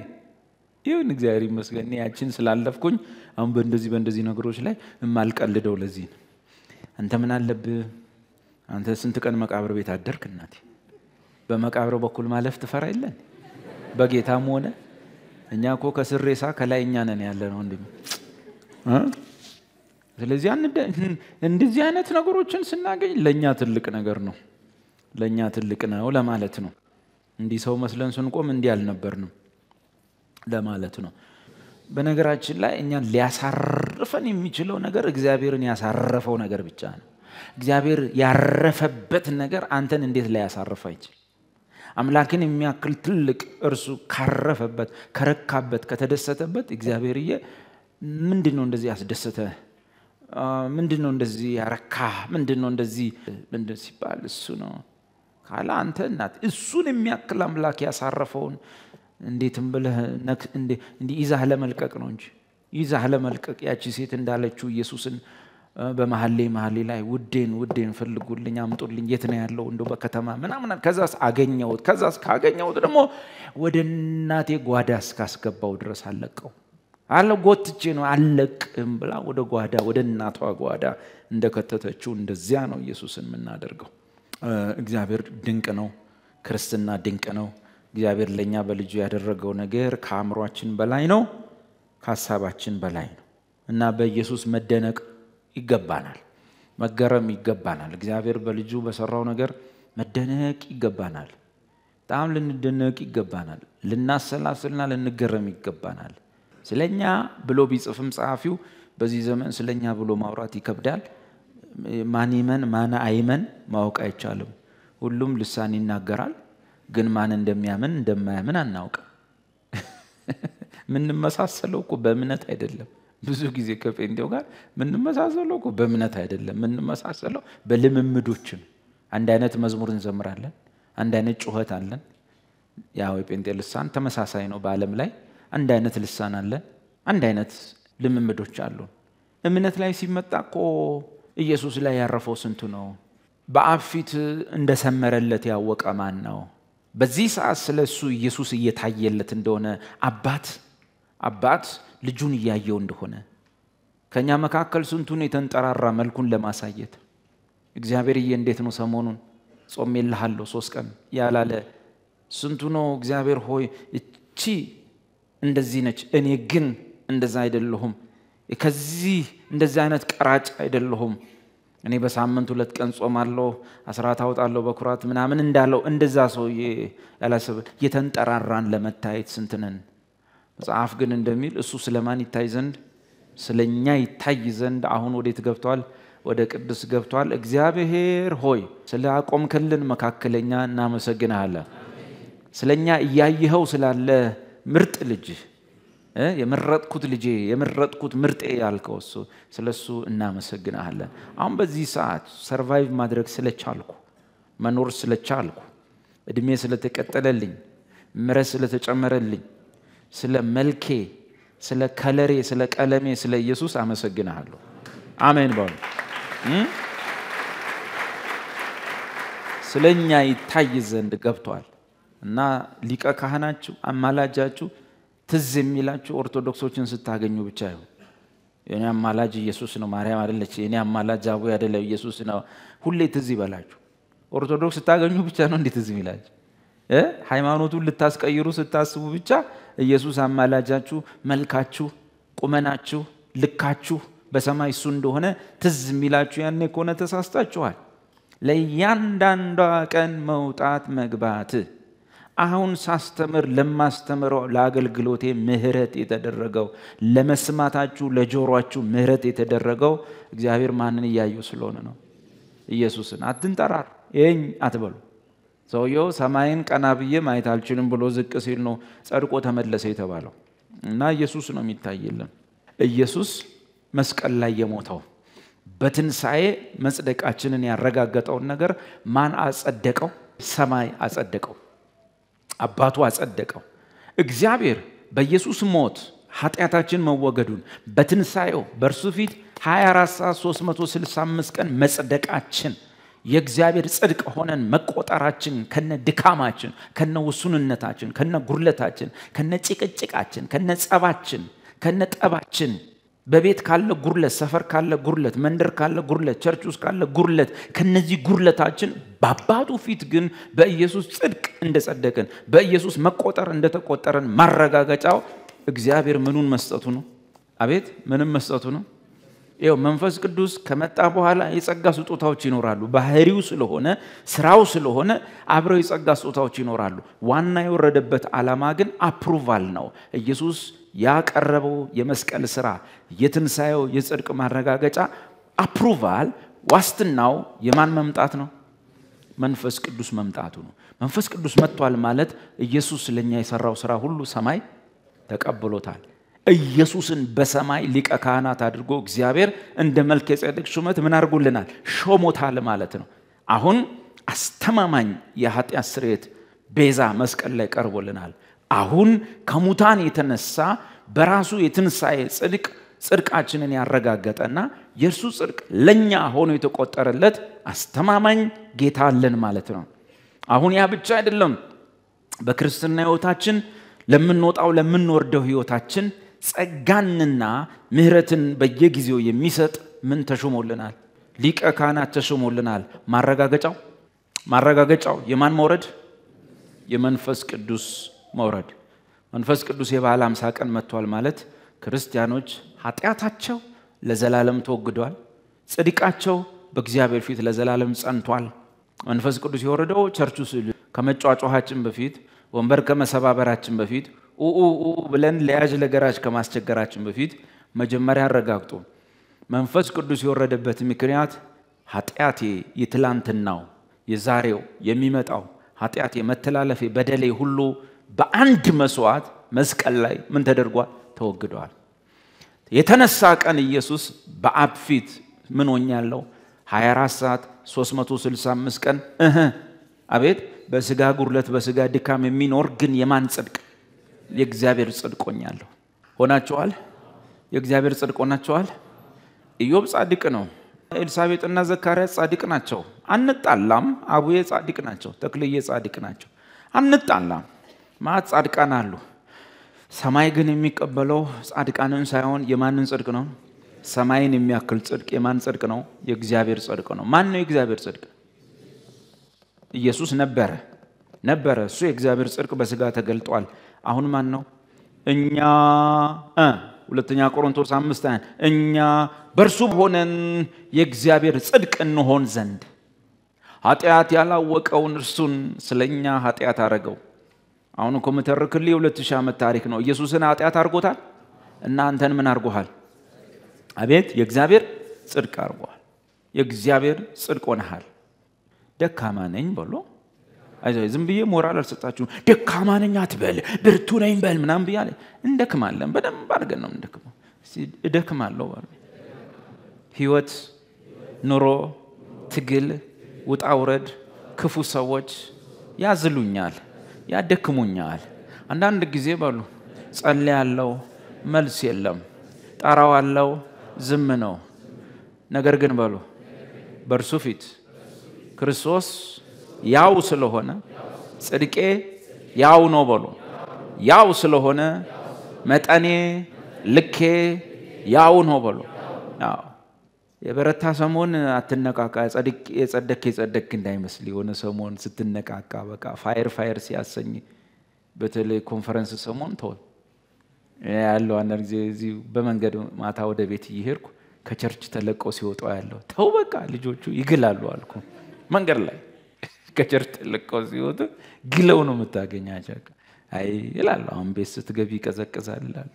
ይሁን እግዚአብሔር ይመስገን ያችን ስላለፍኩኝ አሁን በእንደዚህ በእንደዚህ ነገሮች ላይ የማልቀልደው ለዚህ ነው። አንተ ምን አለብህ? አንተ ስንት ቀን መቃብር ቤት አደርክ እናቴ። በመቃብር በኩል ማለፍ ትፈራ የለን በጌታም ሆነ እኛ እኮ ከስሬሳ ከላይ እኛ ነን ያለ ነው ወንድሜ። ስለዚህ እንደዚህ አይነት ነገሮችን ስናገኝ ለእኛ ትልቅ ነገር ነው፣ ለእኛ ትልቅ ነው ለማለት ነው። እንዲህ ሰው መስለን ስንቆም እንዲህ አልነበርንም ለማለት ነው። በነገራችን ላይ እኛን ሊያሳርፈን የሚችለው ነገር እግዚአብሔርን ያሳረፈው ነገር ብቻ ነው። እግዚአብሔር ያረፈበት ነገር አንተን እንዴት ሊያሳርፍ አይችል? አምላክን የሚያክል ትልቅ እርሱ ካረፈበት ከረካበት ከተደሰተበት እግዚአብሔርዬ ምንድን ነው እንደዚህ ያስደሰተ ምንድን ነው እንደዚህ ያረካ ምንድን ነው እንደዚህ ምንድን ሲባል እሱ ነው ካለ አንተ እናት እሱን የሚያክል አምላክ ያሳረፈውን እንዴትም ብለህ ይዛህ ለመልቀቅ ነው እንጂ ይዛህ ለመልቀቅ ያቺ ሴት እንዳለችው ኢየሱስን በመሀሌ መሀሌ ላይ ውዴን ውዴን ፈልጉልኝ አምጡልኝ የት ነው ያለው እንደ በከተማ ምናምን ከዛስ አገኘሁት ከዛስ ካገኘውት ደግሞ ወደ እናቴ ጓዳ እስካስገባው ድረስ አለቀው አለ ጎትቼ ነው አለቅም ብላ ወደ ጓዳ ወደ እናቷ ጓዳ እንደከተተችው እንደዚያ ነው ኢየሱስን የምናደርገው እግዚአብሔር ድንቅ ነው ክርስትና ድንቅ ነው እግዚአብሔር ለእኛ በልጁ ያደረገው ነገር ከአእምሯችን በላይ ነው ከሀሳባችን በላይ ነው እና በኢየሱስ መደነቅ ይገባናል። መገረም ይገባናል። እግዚአብሔር በልጁ በሰራው ነገር መደነቅ ይገባናል። በጣም ልንደነቅ ይገባናል። ልናሰላስልና ልንገረም ይገባናል። ስለኛ ብሎ ቢጽፍም ጸሐፊው በዚህ ዘመን ስለኛ ብሎ ማውራት ይከብዳል። ማን ይመን ማን አይመን ማወቅ አይቻልም። ሁሉም ልሳን ይናገራል፣ ግን ማን እንደሚያምን እንደማያምን አናውቅም። የምንመሳሰለው <laughs> እኮ በእምነት አይደለም። ብዙ ጊዜ ከጴንጤው ጋር የምንመሳሰለው እኮ በእምነት አይደለም። የምንመሳሰለው በልምምዶች ነው። አንድ አይነት መዝሙር እንዘምራለን፣ አንድ አይነት ጩኸት አለን። ያው የጴንጤ ልሳን ተመሳሳይ ነው። በአለም ላይ አንድ አይነት ልሳን አለን፣ አንድ አይነት ልምምዶች አሉ። እምነት ላይ ሲመጣ እኮ ኢየሱስ ላይ ያረፈው ስንቱ ነው? በአፊት እንደሰመረለት ያወቀ ማን ነው? በዚህ ሰዓት ስለ እሱ ኢየሱስ እየታየለት እንደሆነ አባት አባት ልጁን እያየው እንደሆነ ከእኛ መካከል ስንቱን የተንጠራራ መልኩን ለማሳየት እግዚአብሔርዬ እንዴት ነው ሰሞኑን ጾም የልሃለሁ ሶስት ቀን ያላለ ስንቱ ነው እግዚአብሔር ሆይ እቺ እንደዚህ ነች እኔ ግን እንደዛ አይደለሁም ከዚህ እንደዚህ አይነት ቀራጭ አይደለሁም እኔ በሳምንት ሁለት ቀን ጾም ጾማለሁ አስራት አውጣለሁ በኩራት ምናምን እንዳለው እንደዛ ሰው ያላሰበ የተንጠራራን ለመታየት ስንትነን መጽሐፍ ግን እንደሚል እሱ ስለማን ይታይ ዘንድ ስለኛ ይታይ ዘንድ አሁን ወዴት ገብቷል? ወደ ቅዱስ ገብቷል። እግዚአብሔር ሆይ ስለ አቆምክልን መካከለኛ እናመሰግንሃለን። ስለኛ እያየኸው ስላለ ምርጥ ልጅ የመረጥኩት ልጄ የመረጥኩት ምርጤ ያልከው እሱ ስለ እሱ እናመሰግንሃለን። አሁን በዚህ ሰዓት ሰርቫይቭ ማድረግ ስለቻልኩ፣ መኖር ስለቻልኩ፣ እድሜ ስለተቀጠለልኝ፣ ምረት ስለተጨመረልኝ ስለ መልኬ፣ ስለ ከለሬ፣ ስለ ቀለሜ፣ ስለ ኢየሱስ አመሰግንሃለሁ። አሜን በሉ። ስለ እኛ ይታይ ዘንድ ገብቷል እና ሊቀ ካህናችሁ አማላጃችሁ ትዝ የሚላችሁ ኦርቶዶክሶችን ስታገኙ ብቻ ይሁን። የኔ አማላጅ ኢየሱስ ነው፣ ማርያም አደለች የኔ አማላጅ አቡ ያደለ ኢየሱስ ነው። ሁሌ ትዝ ይበላችሁ። ኦርቶዶክስ ስታገኙ ብቻ ነው እንዴት ትዝ ይላችሁ። ሃይማኖቱን ልታስቀይሩ ስታስቡ ብቻ ኢየሱስ አማላጃችሁ፣ መልካችሁ፣ ቁመናችሁ፣ ልካችሁ በሰማይ እሱ እንደሆነ ትዝ የሚላችሁ ያኔ ከሆነ ተሳስታችኋል። ለእያንዳንዷ ቀን መውጣት መግባት አሁን ሳስተምር ለማስተምረው ለአገልግሎቴ ምህረት የተደረገው ለመስማታችሁ ለጆሯችሁ ምህረት የተደረገው እግዚአብሔር ማንን እያየው ስለሆነ ነው። ኢየሱስን አትንጠራር ይህኝ አትበሉ። ሰውየው ሰማይን ቀና ብዬ ማየት አልችልም ብሎ ዝቅ ሲል ነው ጸድቆ ተመለሰ የተባለው እና ኢየሱስ ነው የሚታይልን። ኢየሱስ መስቀል ላይ የሞተው በትንሣኤ መጽደቃችንን ያረጋገጠውን ነገር ማን አጸደቀው? ሰማይ አጸደቀው፣ አባቱ አጸደቀው። እግዚአብሔር በኢየሱስ ሞት ኃጢአታችን መወገዱን በትንሣኤው በእርሱ ፊት 24 ሰዓት 365 ቀን መጽደቃችን የእግዚአብሔር ጽድቅ ሆነን መቆጠራችን ከነ ድካማችን ከነ ውሱንነታችን ከነ ጉርለታችን ከነ ጭቅጭቃችን ከነ ጸባችን ከነ ጠባችን በቤት ካለ ጉርለት ሰፈር ካለ ጉርለት መንደር ካለ ጉርለት ቸርች ውስጥ ካለ ጉርለት ከነዚህ ጉርለታችን በአባቱ ፊት ግን በኢየሱስ ጽድቅ እንደጸደቅን በኢየሱስ መቆጠር እንደተቆጠረን ማረጋገጫው እግዚአብሔር ምኑን መስጠቱ ነው አቤት ምንም መስጠቱ ነው ይኸው መንፈስ ቅዱስ ከመጣ በኋላ የጸጋ ስጦታዎች ይኖራሉ። ባህሪው ስለሆነ ስራው ስለሆነ አብረው የጸጋ ስጦታዎች ይኖራሉ። ዋና የወረደበት ዓላማ ግን አፕሩቫል ነው። ኢየሱስ ያቀረበው የመስቀል ስራ የትንሣኤው የጽድቅ ማረጋገጫ አፕሩቫል ዋስትናው የማን መምጣት ነው? መንፈስ ቅዱስ መምጣቱ ነው። መንፈስ ቅዱስ መጥቷል ማለት ኢየሱስ ለእኛ የሰራው ስራ ሁሉ ሰማይ ተቀብሎታል። ኢየሱስን በሰማይ ሊቀ ካህናት አድርጎ እግዚአብሔር እንደ መልከ ጼዴቅ ሹመት ምን አድርጎልናል? ሾሞታል ማለት ነው። አሁን አስተማማኝ የኃጢአት ስርየት ቤዛ መስቀል ላይ ቀርቦልናል። አሁን ከሙታን የተነሳ በራሱ የትንሣኤ ጽድቅ ጽድቃችንን ያረጋገጠና የእርሱ ጽድቅ ለእኛ ሆኖ የተቆጠረለት አስተማማኝ ጌታ አለን ማለት ነው። አሁን ያ ብቻ አይደለም። በክርስትና ህይወታችን ለምንወጣው ለምንወርደው ህይወታችን ጸጋንና ምህረትን በየጊዜው የሚሰጥ ምን ተሾሞልናል? ሊቀ ካህናት ተሾሞልናል። ማረጋገጫው ማረጋገጫው የማን መውረድ? የመንፈስ ቅዱስ መውረድ። መንፈስ ቅዱስ የበዓለ ሃምሳ ቀን መጥቷል ማለት ክርስቲያኖች ኃጢአታቸው ለዘላለም ተወግዷል፣ ጽድቃቸው በእግዚአብሔር ፊት ለዘላለም ጸንቷል። መንፈስ ቅዱስ የወረደው ቸርቹ ከመጫጫኋችን በፊት ወንበር ከመሰባበራችን በፊት ኡ ብለን ለያዥ ለገራዥ ከማስቸገራችን በፊት መጀመሪያ አረጋግጡ። መንፈስ ቅዱስ የወረደበት ምክንያት ኃጢአቴ፣ የትላንትናው፣ የዛሬው፣ የሚመጣው ኃጢአቴ፣ መተላለፌ፣ በደሌ ሁሉ በአንድ መስዋዕት መስቀል ላይ ምን ተደርጓል? ተወግደዋል። የተነሳ ቀን ኢየሱስ በአብ ፊት ምን ሆኛለሁ? 24 ሰዓት 365 ቀን እህ አቤት በስጋ ጉርለት በስጋ ድካም የሚኖር ግን የማን ጽድቅ የእግዚአብሔር ጽድቅ ሆኛለሁ። ሆናችኋል? የእግዚአብሔር ጽድቅ ሆናችኋል። ኢዮብ ጻድቅ ነው። ኤልሳቤጥና ዘካርያ ጻድቅ ናቸው። አንጣላም። አቡዬ ጻድቅ ናቸው። ተክልዬ ጻድቅ ናቸው። አንጣላም። ማት ጻድቃን አሉ። ሰማይ ግን የሚቀበለው ጻድቃንን ሳይሆን የማንን ጽድቅ ነው? ሰማይን የሚያክል ጽድቅ የማን ጽድቅ ነው? የእግዚአብሔር ጽድቅ ነው። ማን ነው የእግዚአብሔር ጽድቅ? ኢየሱስ ነበረ ነበረ። እሱ የእግዚአብሔር ጽድቅ በስጋ ተገልጧል። አሁን ማን ነው? እኛ ሁለተኛ ቆሮንቶስ አምስት እኛ በእርሱ ሆነን የእግዚአብሔር ጽድቅ እንሆን ዘንድ ኃጢአት ያላወቀውን እርሱን ስለ እኛ ኃጢአት አረገው። አሁን እኮ የምተርክልህ የሁለት ሺህ ዓመት ታሪክ ነው። ኢየሱስን ኃጢአት አድርጎታል እናንተን ምን አርጎሃል አቤት የእግዚአብሔር ጽድቅ አርጓል። የእግዚአብሔር ጽድቅ ሆነሃል። ደካማ ነኝ በሎ ዝም ብዬ ሞራል አልሰጣችሁም። ደካማ ነኝ አትበል፣ ብርቱ ነኝ በል ምናም ብያ እንደክማለን፣ በደንብ አድርገን ነው እንደክመው። እደክማለሁ ባሉ ህይወት፣ ኑሮ፣ ትግል፣ ውጣውረድ ክፉ ሰዎች ያዝሉኛል፣ ያደክሙኛል። አንዳንድ ጊዜ በሉ ጸል ያለው መልስ የለም። አለው ዝም ነው። ነገር ግን በሉ በእርሱ ፊት ክርስቶስ ያው ስለሆነ ጽድቄ ያው ነው በሉ። ያው ስለሆነ መጠኔ ልኬ ያው ነው በሉ። የበረታ ሰሞን አትነቃቃ። የጸደክ የጸደክ እንዳይመስል የሆነ ሰሞን ስትነቃቃ በቃ ፋየር ፋየር ሲያሰኝ፣ በተለይ ኮንፈረንስ ሰሞን ተወል ያለው አንዳንድ ጊዜ እዚህ በመንገድ ማታ ወደ ቤት እየሄድኩ ከቸርች ተለቀው ሲወጣ ያለው ተው በቃ ልጆቹ ይግላሉ አልኩ መንገድ ላይ ከጨርቅ ልቀው ሲወጡ ግለው ነው የምታገኛቸው። አይ ይላሉ። አሁን ቤት ስትገቢ ይቀዘቅዛል ይላሉ።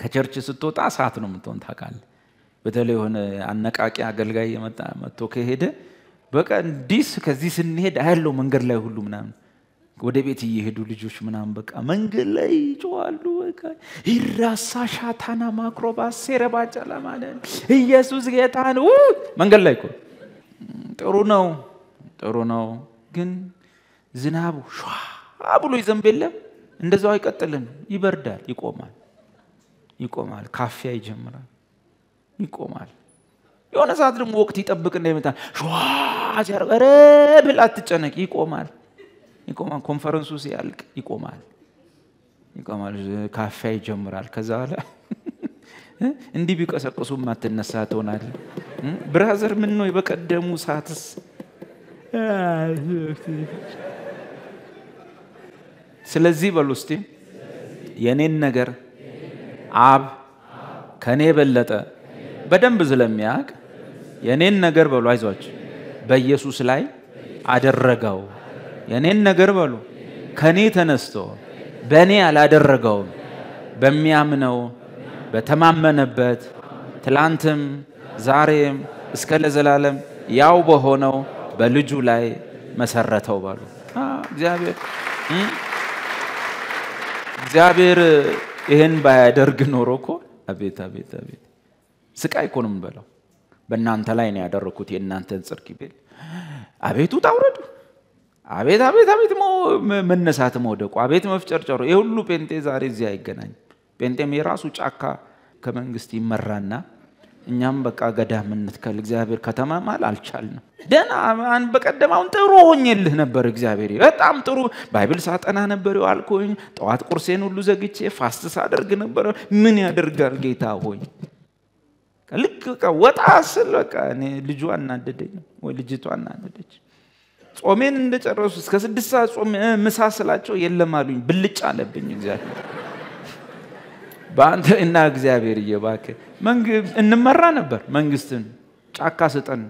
ከቸርች ስትወጣ ሰዓት ነው የምትሆን ታውቃለህ። በተለይ የሆነ አነቃቂ አገልጋይ የመጣ መጥቶ ከሄደ በቃ እንዲስ ከዚህ ስንሄድ አያለው መንገድ ላይ ሁሉ ምናምን ወደ ቤት እየሄዱ ልጆች ምናምን በቃ መንገድ ላይ ይጮዋሉ። በቃ ይራሳ ሻታና ማክሮባስ ሴረባ ማለት ኢየሱስ ጌታን ነው። መንገድ ላይ ጥሩ ነው ጥሩ ነው ግን ዝናቡ ሿ ብሎ ይዘንብ የለም እንደዛው አይቀጥልም። ይበርዳል፣ ይቆማል፣ ይቆማል። ካፊያ ይጀምራል፣ ይቆማል። የሆነ ሰዓት ደግሞ ወቅት ይጠብቅና እንዳይመጣል ሸዋ ሲያደርግ ኧረ አትጨነቅ፣ ይቆማል፣ ይቆማል። ኮንፈረንሱ ሲያልቅ ይቆማል፣ ይቆማል። ካፊያ ይጀምራል። ከዛ በኋላ እንዲህ ቢቀሰቀሱ ማትነሳ ትሆናል። ብራዘር፣ ምን ነው የበቀደሙ ሰዓትስ ስለዚህ በሉ እስቲ የእኔን ነገር አብ ከእኔ የበለጠ በደንብ ስለሚያቅ የእኔን ነገር በሉ አይዟች በኢየሱስ ላይ አደረገው። የእኔን ነገር በሉ ከእኔ ተነስቶ በእኔ አላደረገውም። በሚያምነው በተማመነበት ትላንትም ዛሬም እስከ ለዘላለም ያው በሆነው በልጁ ላይ መሰረተው ባሉ እግዚአብሔር እግዚአብሔር ይህን ባያደርግ ኖሮ እኮ አቤት አቤት አቤት ስቃይ እኮ ነው የምንበላው። በእናንተ ላይ ነው ያደረግኩት የእናንተን ጽድቅ ቢል አቤቱ ታውረዱ አቤት አቤት አቤት መነሳት መውደቁ አቤት መፍጨርጨሩ። የሁሉ ሁሉ ጴንጤ ዛሬ እዚህ አይገናኝ ጴንጤም የራሱ ጫካ ከመንግስት ይመራና እኛም በቃ ገዳምነት ከእግዚአብሔር ከተማ ማል አልቻልንም። ደህና በቀደም አሁን ጥሩ ሆኜልህ ነበር እግዚአብሔር በጣም ጥሩ ባይብል ሳጠና ነበር ዋልኩኝ። ጠዋት ቁርሴን ሁሉ ዘግቼ ፋስት ሳደርግ ነበረ። ምን ያደርጋል ጌታ ሆይ ልክ በቃ ወጣ ስል በቃ እኔ ልጁ አናደደኝ ወይ ልጅቱ አናደደች። ጾሜን እንደጨረሱ እስከ ስድስት ሰዓት ጾም ምሳ ስላቸው የለም አሉኝ። ብልጭ አለብኝ እግዚአብሔር በአንተ እና እግዚአብሔር እየባከ እንመራ ነበር። መንግስትን ጫካ ስጠን፣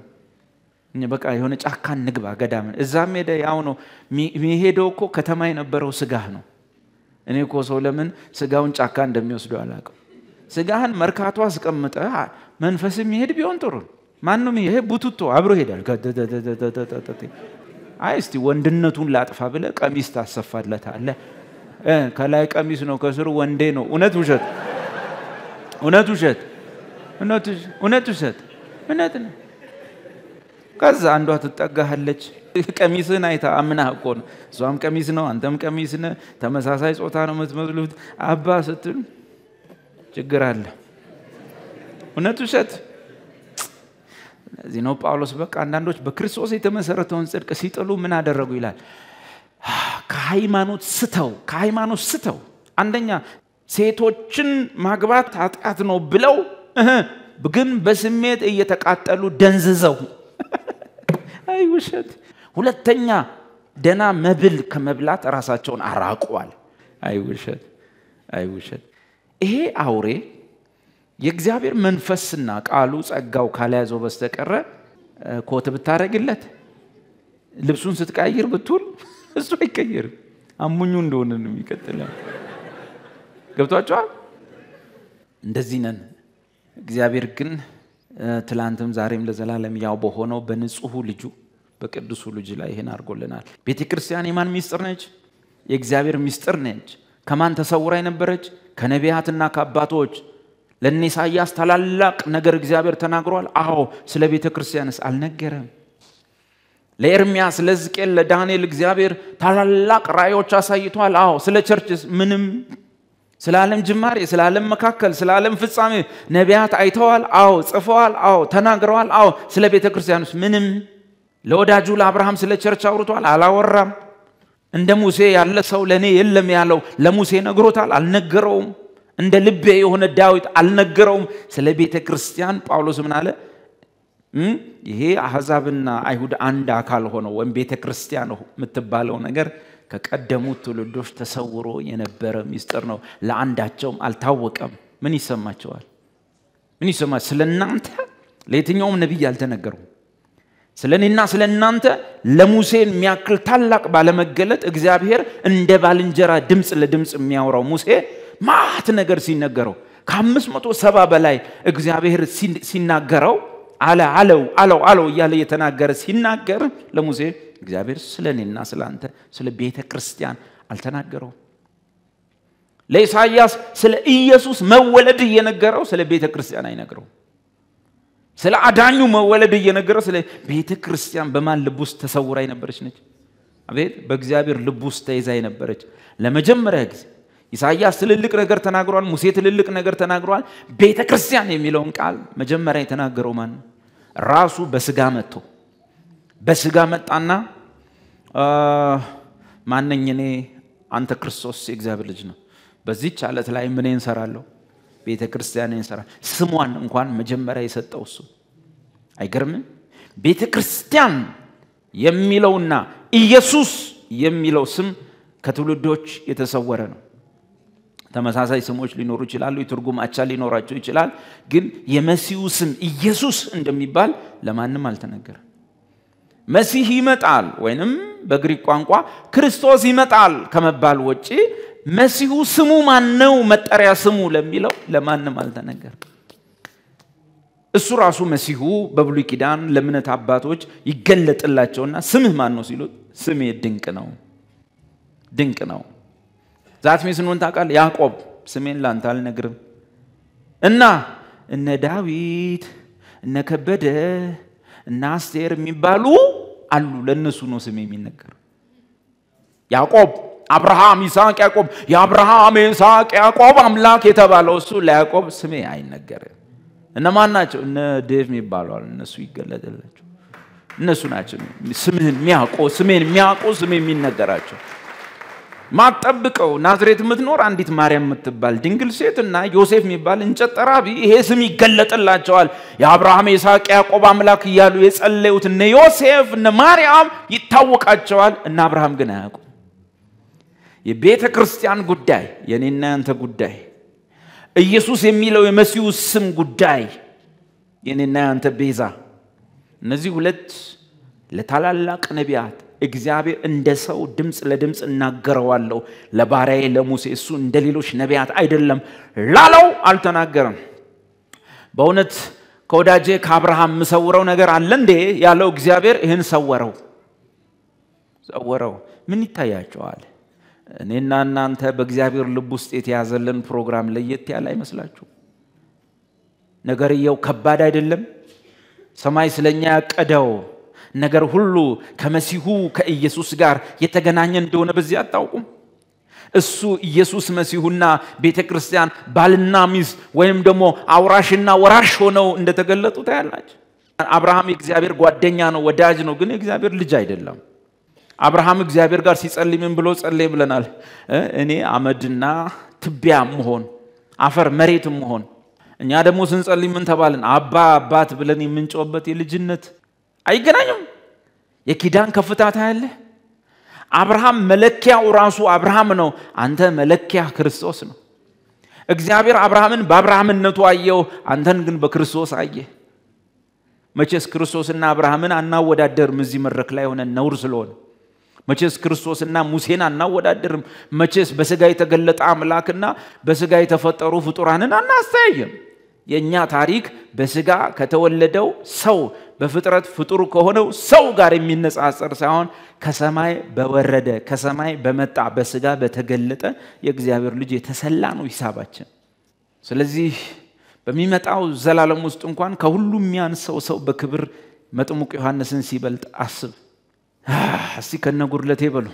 በቃ የሆነ ጫካ ንግባ ገዳምን። እዛም ሄደ ያው ነው የሚሄደው እኮ ከተማ የነበረው ስጋህ ነው። እኔ እኮ ሰው ለምን ስጋውን ጫካ እንደሚወስዱ አላውቅም። ስጋህን መርካቶ አስቀምጠ መንፈስ የሚሄድ ቢሆን ጥሩ ማንም ይሄ ቡቱቶ አብሮ ሄዳል አይ እስቲ ወንድነቱን ላጥፋ ብለ ቀሚስ ታሰፋለታለህ። ከላይ ቀሚስ ነው፣ ከስሩ ወንዴ ነው። እውነት ውሸት፣ እውነት ውሸት፣ እውነት ውሸት፣ እውነት ነው። ከዛ አንዷ ትጠጋሃለች። ቀሚስን አይታ አምና እኮ ነው። እሷም ቀሚስ ነው፣ አንተም ቀሚስ ነህ። ተመሳሳይ ጾታ ነው የምትመስሉት። አባ ስትል ችግር አለ። እውነት ውሸት። ለዚህ ነው ጳውሎስ በቃ አንዳንዶች በክርስቶስ የተመሰረተውን ጽድቅ ሲጥሉ ምን አደረጉ ይላል ከሃይማኖት ስተው ከሃይማኖት ስተው አንደኛ ሴቶችን ማግባት ኃጢአት ነው ብለው ግን በስሜት እየተቃጠሉ ደንዝዘው <laughs> አይ ውሸት። ሁለተኛ ደና መብል ከመብላት ራሳቸውን አራቋል። አይ ውሸት፣ አይ ውሸት። ይሄ አውሬ የእግዚአብሔር መንፈስና ቃሉ ጸጋው ካለያዘው በስተቀረ ኮት ብታደረግለት ልብሱን ስትቀይር ብትውል እሱ አይቀየርም። አሙኙ እንደሆነ ነው የሚቀጥለው። ገብቷቸዋል። እንደዚህ ነን። እግዚአብሔር ግን ትላንትም ዛሬም ለዘላለም ያው በሆነው በንጹሁ ልጁ በቅዱሱ ልጅ ላይ ይህን አድርጎልናል። ቤተ ክርስቲያን የማን ሚስጥር ነች? የእግዚአብሔር ሚስጥር ነች። ከማን ተሰውራ የነበረች? ከነቢያትና ከአባቶች። ለእነ ኢሳያስ ታላላቅ ነገር እግዚአብሔር ተናግሯል። አዎ፣ ስለ ቤተ ክርስቲያንስ አልነገረም። ለኤርሚያስ፣ ለዝቅኤል፣ ለዳንኤል እግዚአብሔር ታላላቅ ራእዮች አሳይቷል። አዎ ስለ ቸርች ምንም፣ ስለ ዓለም ጅማሬ፣ ስለ ዓለም መካከል፣ ስለ ዓለም ፍጻሜ ነቢያት አይተዋል። አዎ ጽፈዋል። አዎ ተናግረዋል። አዎ ስለ ቤተ ክርስቲያኑስ ምንም። ለወዳጁ ለአብርሃም ስለ ቸርች አውርቷል። አላወራም። እንደ ሙሴ ያለ ሰው ለእኔ የለም ያለው ለሙሴ ነግሮታል። አልነገረውም። እንደ ልቤ የሆነ ዳዊት አልነገረውም። ስለ ቤተ ክርስቲያን ጳውሎስ ምን አለ? ይሄ አሕዛብና አይሁድ አንድ አካል ሆነው ወይም ቤተ ክርስቲያን የምትባለው ነገር ከቀደሙት ትውልዶች ተሰውሮ የነበረ ሚስጥር ነው። ለአንዳቸውም አልታወቀም። ምን ይሰማቸዋል? ምን ይሰማ ስለ እናንተ ለየትኛውም ነቢይ አልተነገሩም። ስለ እኔና ስለ እናንተ ለሙሴን የሚያክል ታላቅ ባለመገለጥ እግዚአብሔር እንደ ባልንጀራ ድምፅ ለድምፅ የሚያወራው ሙሴ ማት ነገር ሲነገረው ከአምስት መቶ ሰባ በላይ እግዚአብሔር ሲናገረው አለ አለው አለው አለው እያለ እየተናገረ ሲናገር ለሙሴ እግዚአብሔር ስለ እኔና ስለ አንተ ስለ ቤተ ክርስቲያን አልተናገረውም። ለኢሳይያስ ስለ ኢየሱስ መወለድ እየነገረው ስለ ቤተ ክርስቲያን አይነግረው። ስለ አዳኙ መወለድ እየነገረው ስለ ቤተ ክርስቲያን በማን ልብ ውስጥ ተሰውራ የነበረች ነች? አቤት በእግዚአብሔር ልብ ውስጥ ተይዛ የነበረች ለመጀመሪያ ጊዜ ኢሳያስ ትልልቅ ነገር ተናግሯል። ሙሴ ትልልቅ ነገር ተናግሯል። ቤተ ክርስቲያን የሚለውን ቃል መጀመሪያ የተናገረው ማን ነው? ራሱ በስጋ መጥቶ በስጋ መጣና ማነኝ እኔ አንተ ክርስቶስ የእግዚአብሔር ልጅ ነው በዚች አለት ላይ ምን እንሰራለሁ ቤተ ክርስቲያን እንሰራ ስሟን እንኳን መጀመሪያ የሰጠው እሱ አይገርምም ቤተ ክርስቲያን የሚለውና ኢየሱስ የሚለው ስም ከትውልዶች የተሰወረ ነው ተመሳሳይ ስሞች ሊኖሩ ይችላሉ፣ የትርጉም አቻ ሊኖራቸው ይችላል። ግን የመሲሁ ስም ኢየሱስ እንደሚባል ለማንም አልተነገረም። መሲህ ይመጣል ወይንም በግሪክ ቋንቋ ክርስቶስ ይመጣል ከመባል ውጪ መሲሁ ስሙ ነው፣ መጠሪያ ስሙ ለሚለው ለማንም አልተነገረም። እሱ ራሱ መሲሁ በብሉይ ኪዳን ለእምነት አባቶች ይገለጥላቸውና ስምህ ማን ነው ሲሉት ስሜ ድንቅ ነው ድንቅ ነው ዛትሚ ስንሆን ታውቃለህ፣ ያዕቆብ ስሜን ላንተ አልነግርም እና እነ ዳዊት እነ ከበደ እነ አስቴር የሚባሉ አሉ። ለእነሱ ነው ስሜ የሚነገር። ያዕቆብ አብርሃም፣ ይስቅ ያዕቆብ የአብርሃም ይስቅ ያዕቆብ አምላክ የተባለው እሱ ለያዕቆብ ስሜ አይነገርም። እነማን ናቸው? እነ ዴቭ የሚባለዋል እነሱ ይገለጥላቸው እነሱ ናቸው ስምህን የሚያውቁ ስሜን የሚያውቁ ስሜ የሚነገራቸው። ማጠብቀው ናዝሬት የምትኖር አንዲት ማርያም የምትባል ድንግል ሴት እና ዮሴፍ የሚባል እንጨት ጠራቢ ይሄ ስም ይገለጥላቸዋል። የአብርሃም የይስሐቅ፣ ያዕቆብ አምላክ እያሉ የጸለዩት እነ ዮሴፍ እነ ማርያም ይታወቃቸዋል። እነ አብርሃም ግን አያውቁም። የቤተ ክርስቲያን ጉዳይ የእኔና ያንተ ጉዳይ፣ ኢየሱስ የሚለው የመሲሁ ስም ጉዳይ የእኔና ያንተ ቤዛ፣ እነዚህ ሁለት ለታላላቅ ነቢያት እግዚአብሔር እንደ ሰው ድምፅ ለድምፅ እናገረዋለሁ። ለባሪያዬ ለሙሴ እሱ እንደ ሌሎች ነቢያት አይደለም ላለው አልተናገረም። በእውነት ከወዳጄ ከአብርሃም የምሰውረው ነገር አለ እንዴ ያለው እግዚአብሔር ይህን ሰወረው ሰወረው። ምን ይታያቸዋል? እኔና እናንተ በእግዚአብሔር ልብ ውስጥ የተያዘልን ፕሮግራም ለየት ያለ አይመስላችሁ? ነገርየው ከባድ አይደለም? ሰማይ ስለኛ ያቀደው ነገር ሁሉ ከመሲሁ ከኢየሱስ ጋር የተገናኘ እንደሆነ በዚህ አታውቁም? እሱ ኢየሱስ መሲሁና ቤተ ክርስቲያን ባልና ሚስት ወይም ደግሞ አውራሽና ወራሽ ሆነው እንደተገለጡ ታያላች። አብርሃም የእግዚአብሔር ጓደኛ ነው፣ ወዳጅ ነው፣ ግን የእግዚአብሔር ልጅ አይደለም። አብርሃም እግዚአብሔር ጋር ሲጸልይ ብሎ ጸለይ ብለናል? እኔ አመድና ትቢያ መሆን አፈር መሬትም መሆን እኛ ደግሞ ስንጸልይ ምን ተባልን? አባ አባት ብለን የምንጮበት የልጅነት አይገናኙም። የኪዳን ከፍታ ታያለህ። አብርሃም መለኪያው ራሱ አብርሃም ነው። አንተ መለኪያ ክርስቶስ ነው። እግዚአብሔር አብርሃምን በአብርሃምነቱ አየው፣ አንተን ግን በክርስቶስ አየ። መቼስ ክርስቶስና አብርሃምን አናወዳደርም እዚህ መድረክ ላይ የሆነ ነውር ስለሆነ መቼስ ክርስቶስና ሙሴን አናወዳደርም። መቼስ በስጋ የተገለጠ አምላክና በስጋ የተፈጠሩ ፍጡራንን አናስተያየም። የእኛ ታሪክ በስጋ ከተወለደው ሰው በፍጥረት ፍጡር ከሆነው ሰው ጋር የሚነጻጸር ሳይሆን ከሰማይ በወረደ ከሰማይ በመጣ በስጋ በተገለጠ የእግዚአብሔር ልጅ የተሰላ ነው ሂሳባችን። ስለዚህ በሚመጣው ዘላለም ውስጥ እንኳን ከሁሉ የሚያንሰው ሰው በክብር መጥሙቅ ዮሐንስን ሲበልጥ አስብ። እስቲ ከነ ጉድለቴ በሉ፣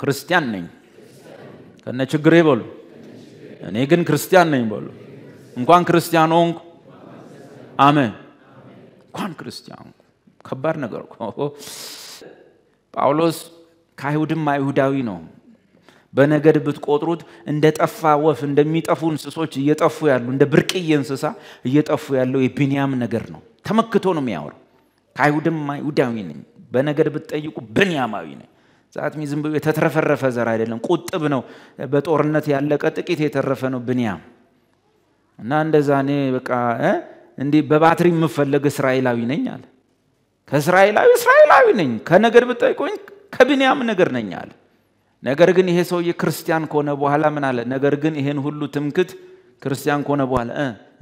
ክርስቲያን ነኝ። ከነ ችግሬ በሉ፣ እኔ ግን ክርስቲያን ነኝ በሉ። እንኳን ክርስቲያን ሆንኩ። አሜን። እንኳን ክርስቲያን ሆንኩ። ከባድ ነገር ጳውሎስ ከአይሁድም አይሁዳዊ ነው። በነገድ ብትቆጥሩት እንደ ጠፋ ወፍ እንደሚጠፉ እንስሶች እየጠፉ ያሉ እንደ ብርቅዬ እንስሳ እየጠፉ ያለው የቢንያም ነገር ነው። ተመክቶ ነው የሚያወራው። ከአይሁድም አይሁዳዊ ነኝ፣ በነገድ ብትጠይቁ ብንያማዊ ነኝ። ዛትሚ ዝም ብሎ የተትረፈረፈ ዘር አይደለም፣ ቁጥብ ነው። በጦርነት ያለቀ ጥቂት የተረፈ ነው ብንያም። እና እንደዛ እኔ በቃ እንዲህ በባትሪ የምፈለግ እስራኤላዊ ነኝ አለ። ከእስራኤላዊ እስራኤላዊ ነኝ፣ ከነገድ ብጠይቁኝ ከብንያም ነገር ነኝ አለ። ነገር ግን ይሄ ሰውዬ ክርስቲያን ከሆነ በኋላ ምን አለ? ነገር ግን ይሄን ሁሉ ትምክት ክርስቲያን ከሆነ በኋላ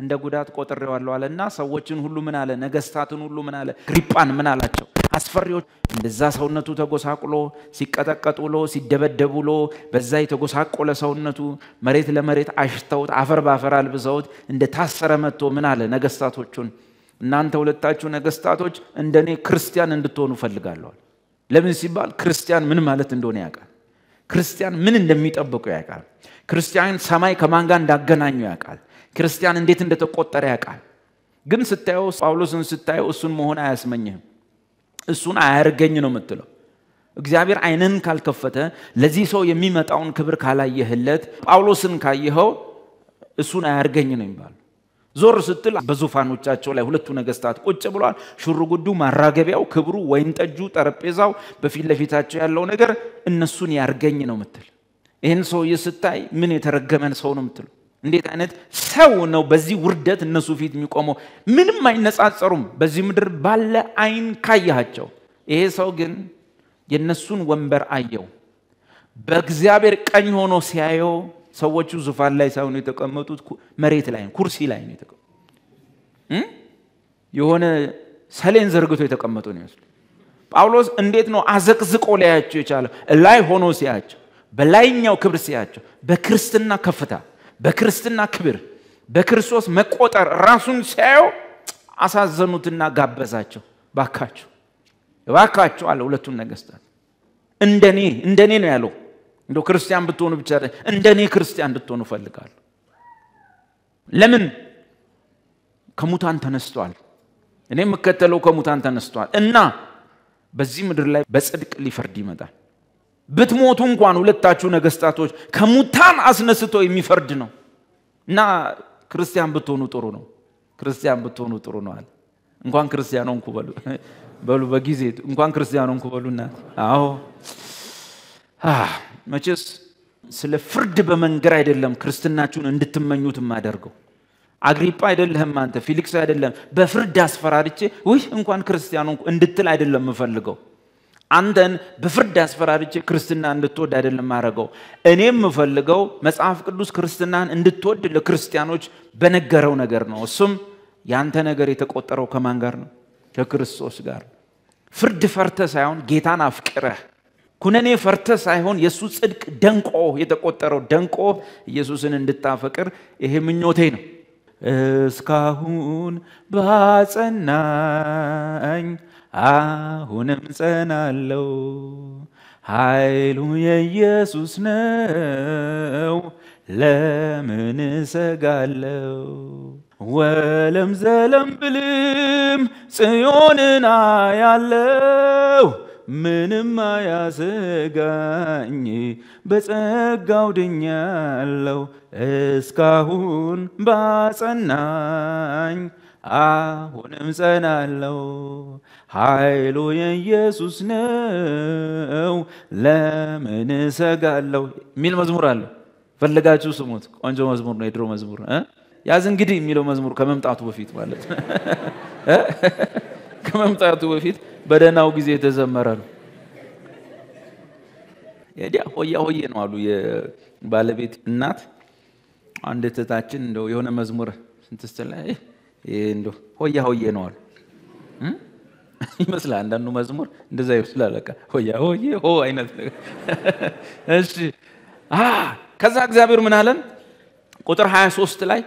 እንደ ጉዳት ቆጥሬዋለሁ አለና ሰዎችን ሁሉ ምን አለ? ነገስታትን ሁሉ ምን አለ? ግሪጳን ምን አላቸው? አስፈሪዎች እንደዛ ሰውነቱ ተጎሳቁሎ ሲቀጠቀጥ ውሎ ሲደበደብ ውሎ በዛ የተጎሳቆለ ሰውነቱ መሬት ለመሬት አሽተውት አፈር በአፈር አልብሰውት እንደ ታሰረ መጥቶ ምን አለ ነገስታቶቹን እናንተ ሁለታችሁ ነገስታቶች እንደ እኔ ክርስቲያን እንድትሆኑ ፈልጋለዋል። ለምን ሲባል ክርስቲያን ምን ማለት እንደሆነ ያውቃል። ክርስቲያን ምን እንደሚጠብቁ ያውቃል። ክርስቲያን ሰማይ ከማን ጋር እንዳገናኙ ያውቃል። ክርስቲያን እንዴት እንደተቆጠረ ያውቃል። ግን ስታየው ጳውሎስን ስታየው እሱን መሆን አያስመኝህም። እሱን አያርገኝ ነው የምትለው። እግዚአብሔር አይንን ካልከፈተ ለዚህ ሰው የሚመጣውን ክብር ካላየህለት ጳውሎስን ካየኸው እሱን አያርገኝ ነው ይባል። ዞር ስትል በዙፋኖቻቸው ላይ ሁለቱ ነገስታት ቁጭ ብሏል። ሽርጉዱ፣ ማራገቢያው፣ ክብሩ፣ ወይን ጠጁ፣ ጠረጴዛው፣ በፊት ለፊታቸው ያለው ነገር እነሱን ያርገኝ ነው ምትል። ይህን ሰውዬ ስታይ ምን የተረገመን ሰው ነው የምትለው? እንዴት አይነት ሰው ነው በዚህ ውርደት እነሱ ፊት የሚቆመው? ምንም አይነጻጸሩም። በዚህ ምድር ባለ አይን ካያቸው፣ ይሄ ሰው ግን የነሱን ወንበር አየው። በእግዚአብሔር ቀኝ ሆኖ ሲያየው ሰዎቹ ዙፋን ላይ ሳይሆኑ የተቀመጡት መሬት ላይ ኩርሲ ላይ ነው የተቀመጡት። የሆነ ሰሌን ዘርግቶ የተቀመጡ ነው ይመስሉ። ጳውሎስ እንዴት ነው አዘቅዝቆ ሊያያቸው የቻለ ላይ ሆኖ ሲያያቸው በላይኛው ክብር ሲያቸው በክርስትና ከፍታ፣ በክርስትና ክብር፣ በክርስቶስ መቆጠር ራሱን ሲያዩ አሳዘኑትና ጋበዛቸው። ባካቸው ባካቸው አለ ሁለቱን ነገስታት። እንደኔ እንደኔ ነው ያለው። እንደ ክርስቲያን ብትሆኑ ብቻ እንደኔ ክርስቲያን እንድትሆኑ ፈልጋሉ ለምን ከሙታን ተነስቷል። እኔ የምከተለው ከሙታን ተነስቷል እና በዚህ ምድር ላይ በጽድቅ ሊፈርድ ይመጣል። ብትሞቱ እንኳን ሁለታችሁ ነገስታቶች ከሙታን አስነስቶ የሚፈርድ ነው እና ክርስቲያን ብትሆኑ ጥሩ ነው። ክርስቲያን ብትሆኑ ጥሩ ነው አለ። እንኳን ክርስቲያን ሆንኩ በሉ በሉ በጊዜ እንኳን ክርስቲያን ሆንኩ በሉና። አዎ መቼስ ስለ ፍርድ በመንገድ አይደለም ክርስትናችሁን እንድትመኙት የማደርገው። አግሪጳ አይደለህም አንተ፣ ፊሊክስ አይደለም። በፍርድ አስፈራርቼ ውይ እንኳን ክርስቲያን እንድትል አይደለም የምፈልገው። አንተን በፍርድ አስፈራርቼ ክርስትና እንድትወድ አይደለም ማድረገው። እኔ የምፈልገው መጽሐፍ ቅዱስ ክርስትናን እንድትወድ ለክርስቲያኖች በነገረው ነገር ነው። እሱም ያንተ ነገር የተቆጠረው ከማን ጋር ነው? ከክርስቶስ ጋር። ፍርድ ፈርተ ሳይሆን ጌታን አፍቅረህ፣ ኩነኔ ፈርተ ሳይሆን የእሱ ጽድቅ ደንቆ የተቆጠረው ደንቆ ኢየሱስን እንድታፈቅር ይሄ ምኞቴ ነው። እስካሁን ባጸናኝ አሁንም ጸናለው ኃይሉ የኢየሱስ ነው፣ ለምን እሰጋለው? ወለም ዘለም ብልም ጽዮንን አያለው፣ ምንም አያሰጋኝ፣ በጸጋው ድኛለው። እስካሁን ባጸናኝ አሁንም ጸናለው ኃይሉ የኢየሱስ ነው ለምን እሰጋለሁ የሚል መዝሙር አለ። ፈልጋችሁ ስሙት። ቆንጆ መዝሙር ነው። የድሮ መዝሙር ያዝ እንግዲህ የሚለው መዝሙር ከመምጣቱ በፊት ማለት ከመምጣቱ በፊት በደህናው ጊዜ የተዘመረ ነው። ዲያ ሆያ ሆዬ ነው አሉ የባለቤት እናት። አንድ እህታችን እንደው የሆነ መዝሙር ስንት ስትል ሆያ ሆዬ ነው አሉ <laughs> ይመስላል። አንዳንዱ መዝሙር እንደዛ ይመስላል። በቃ ሆያ ሆዬ ሆ አይነት ነገር። <laughs> እሺ ከዛ እግዚአብሔር ምን አለን? ቁጥር 23 ላይ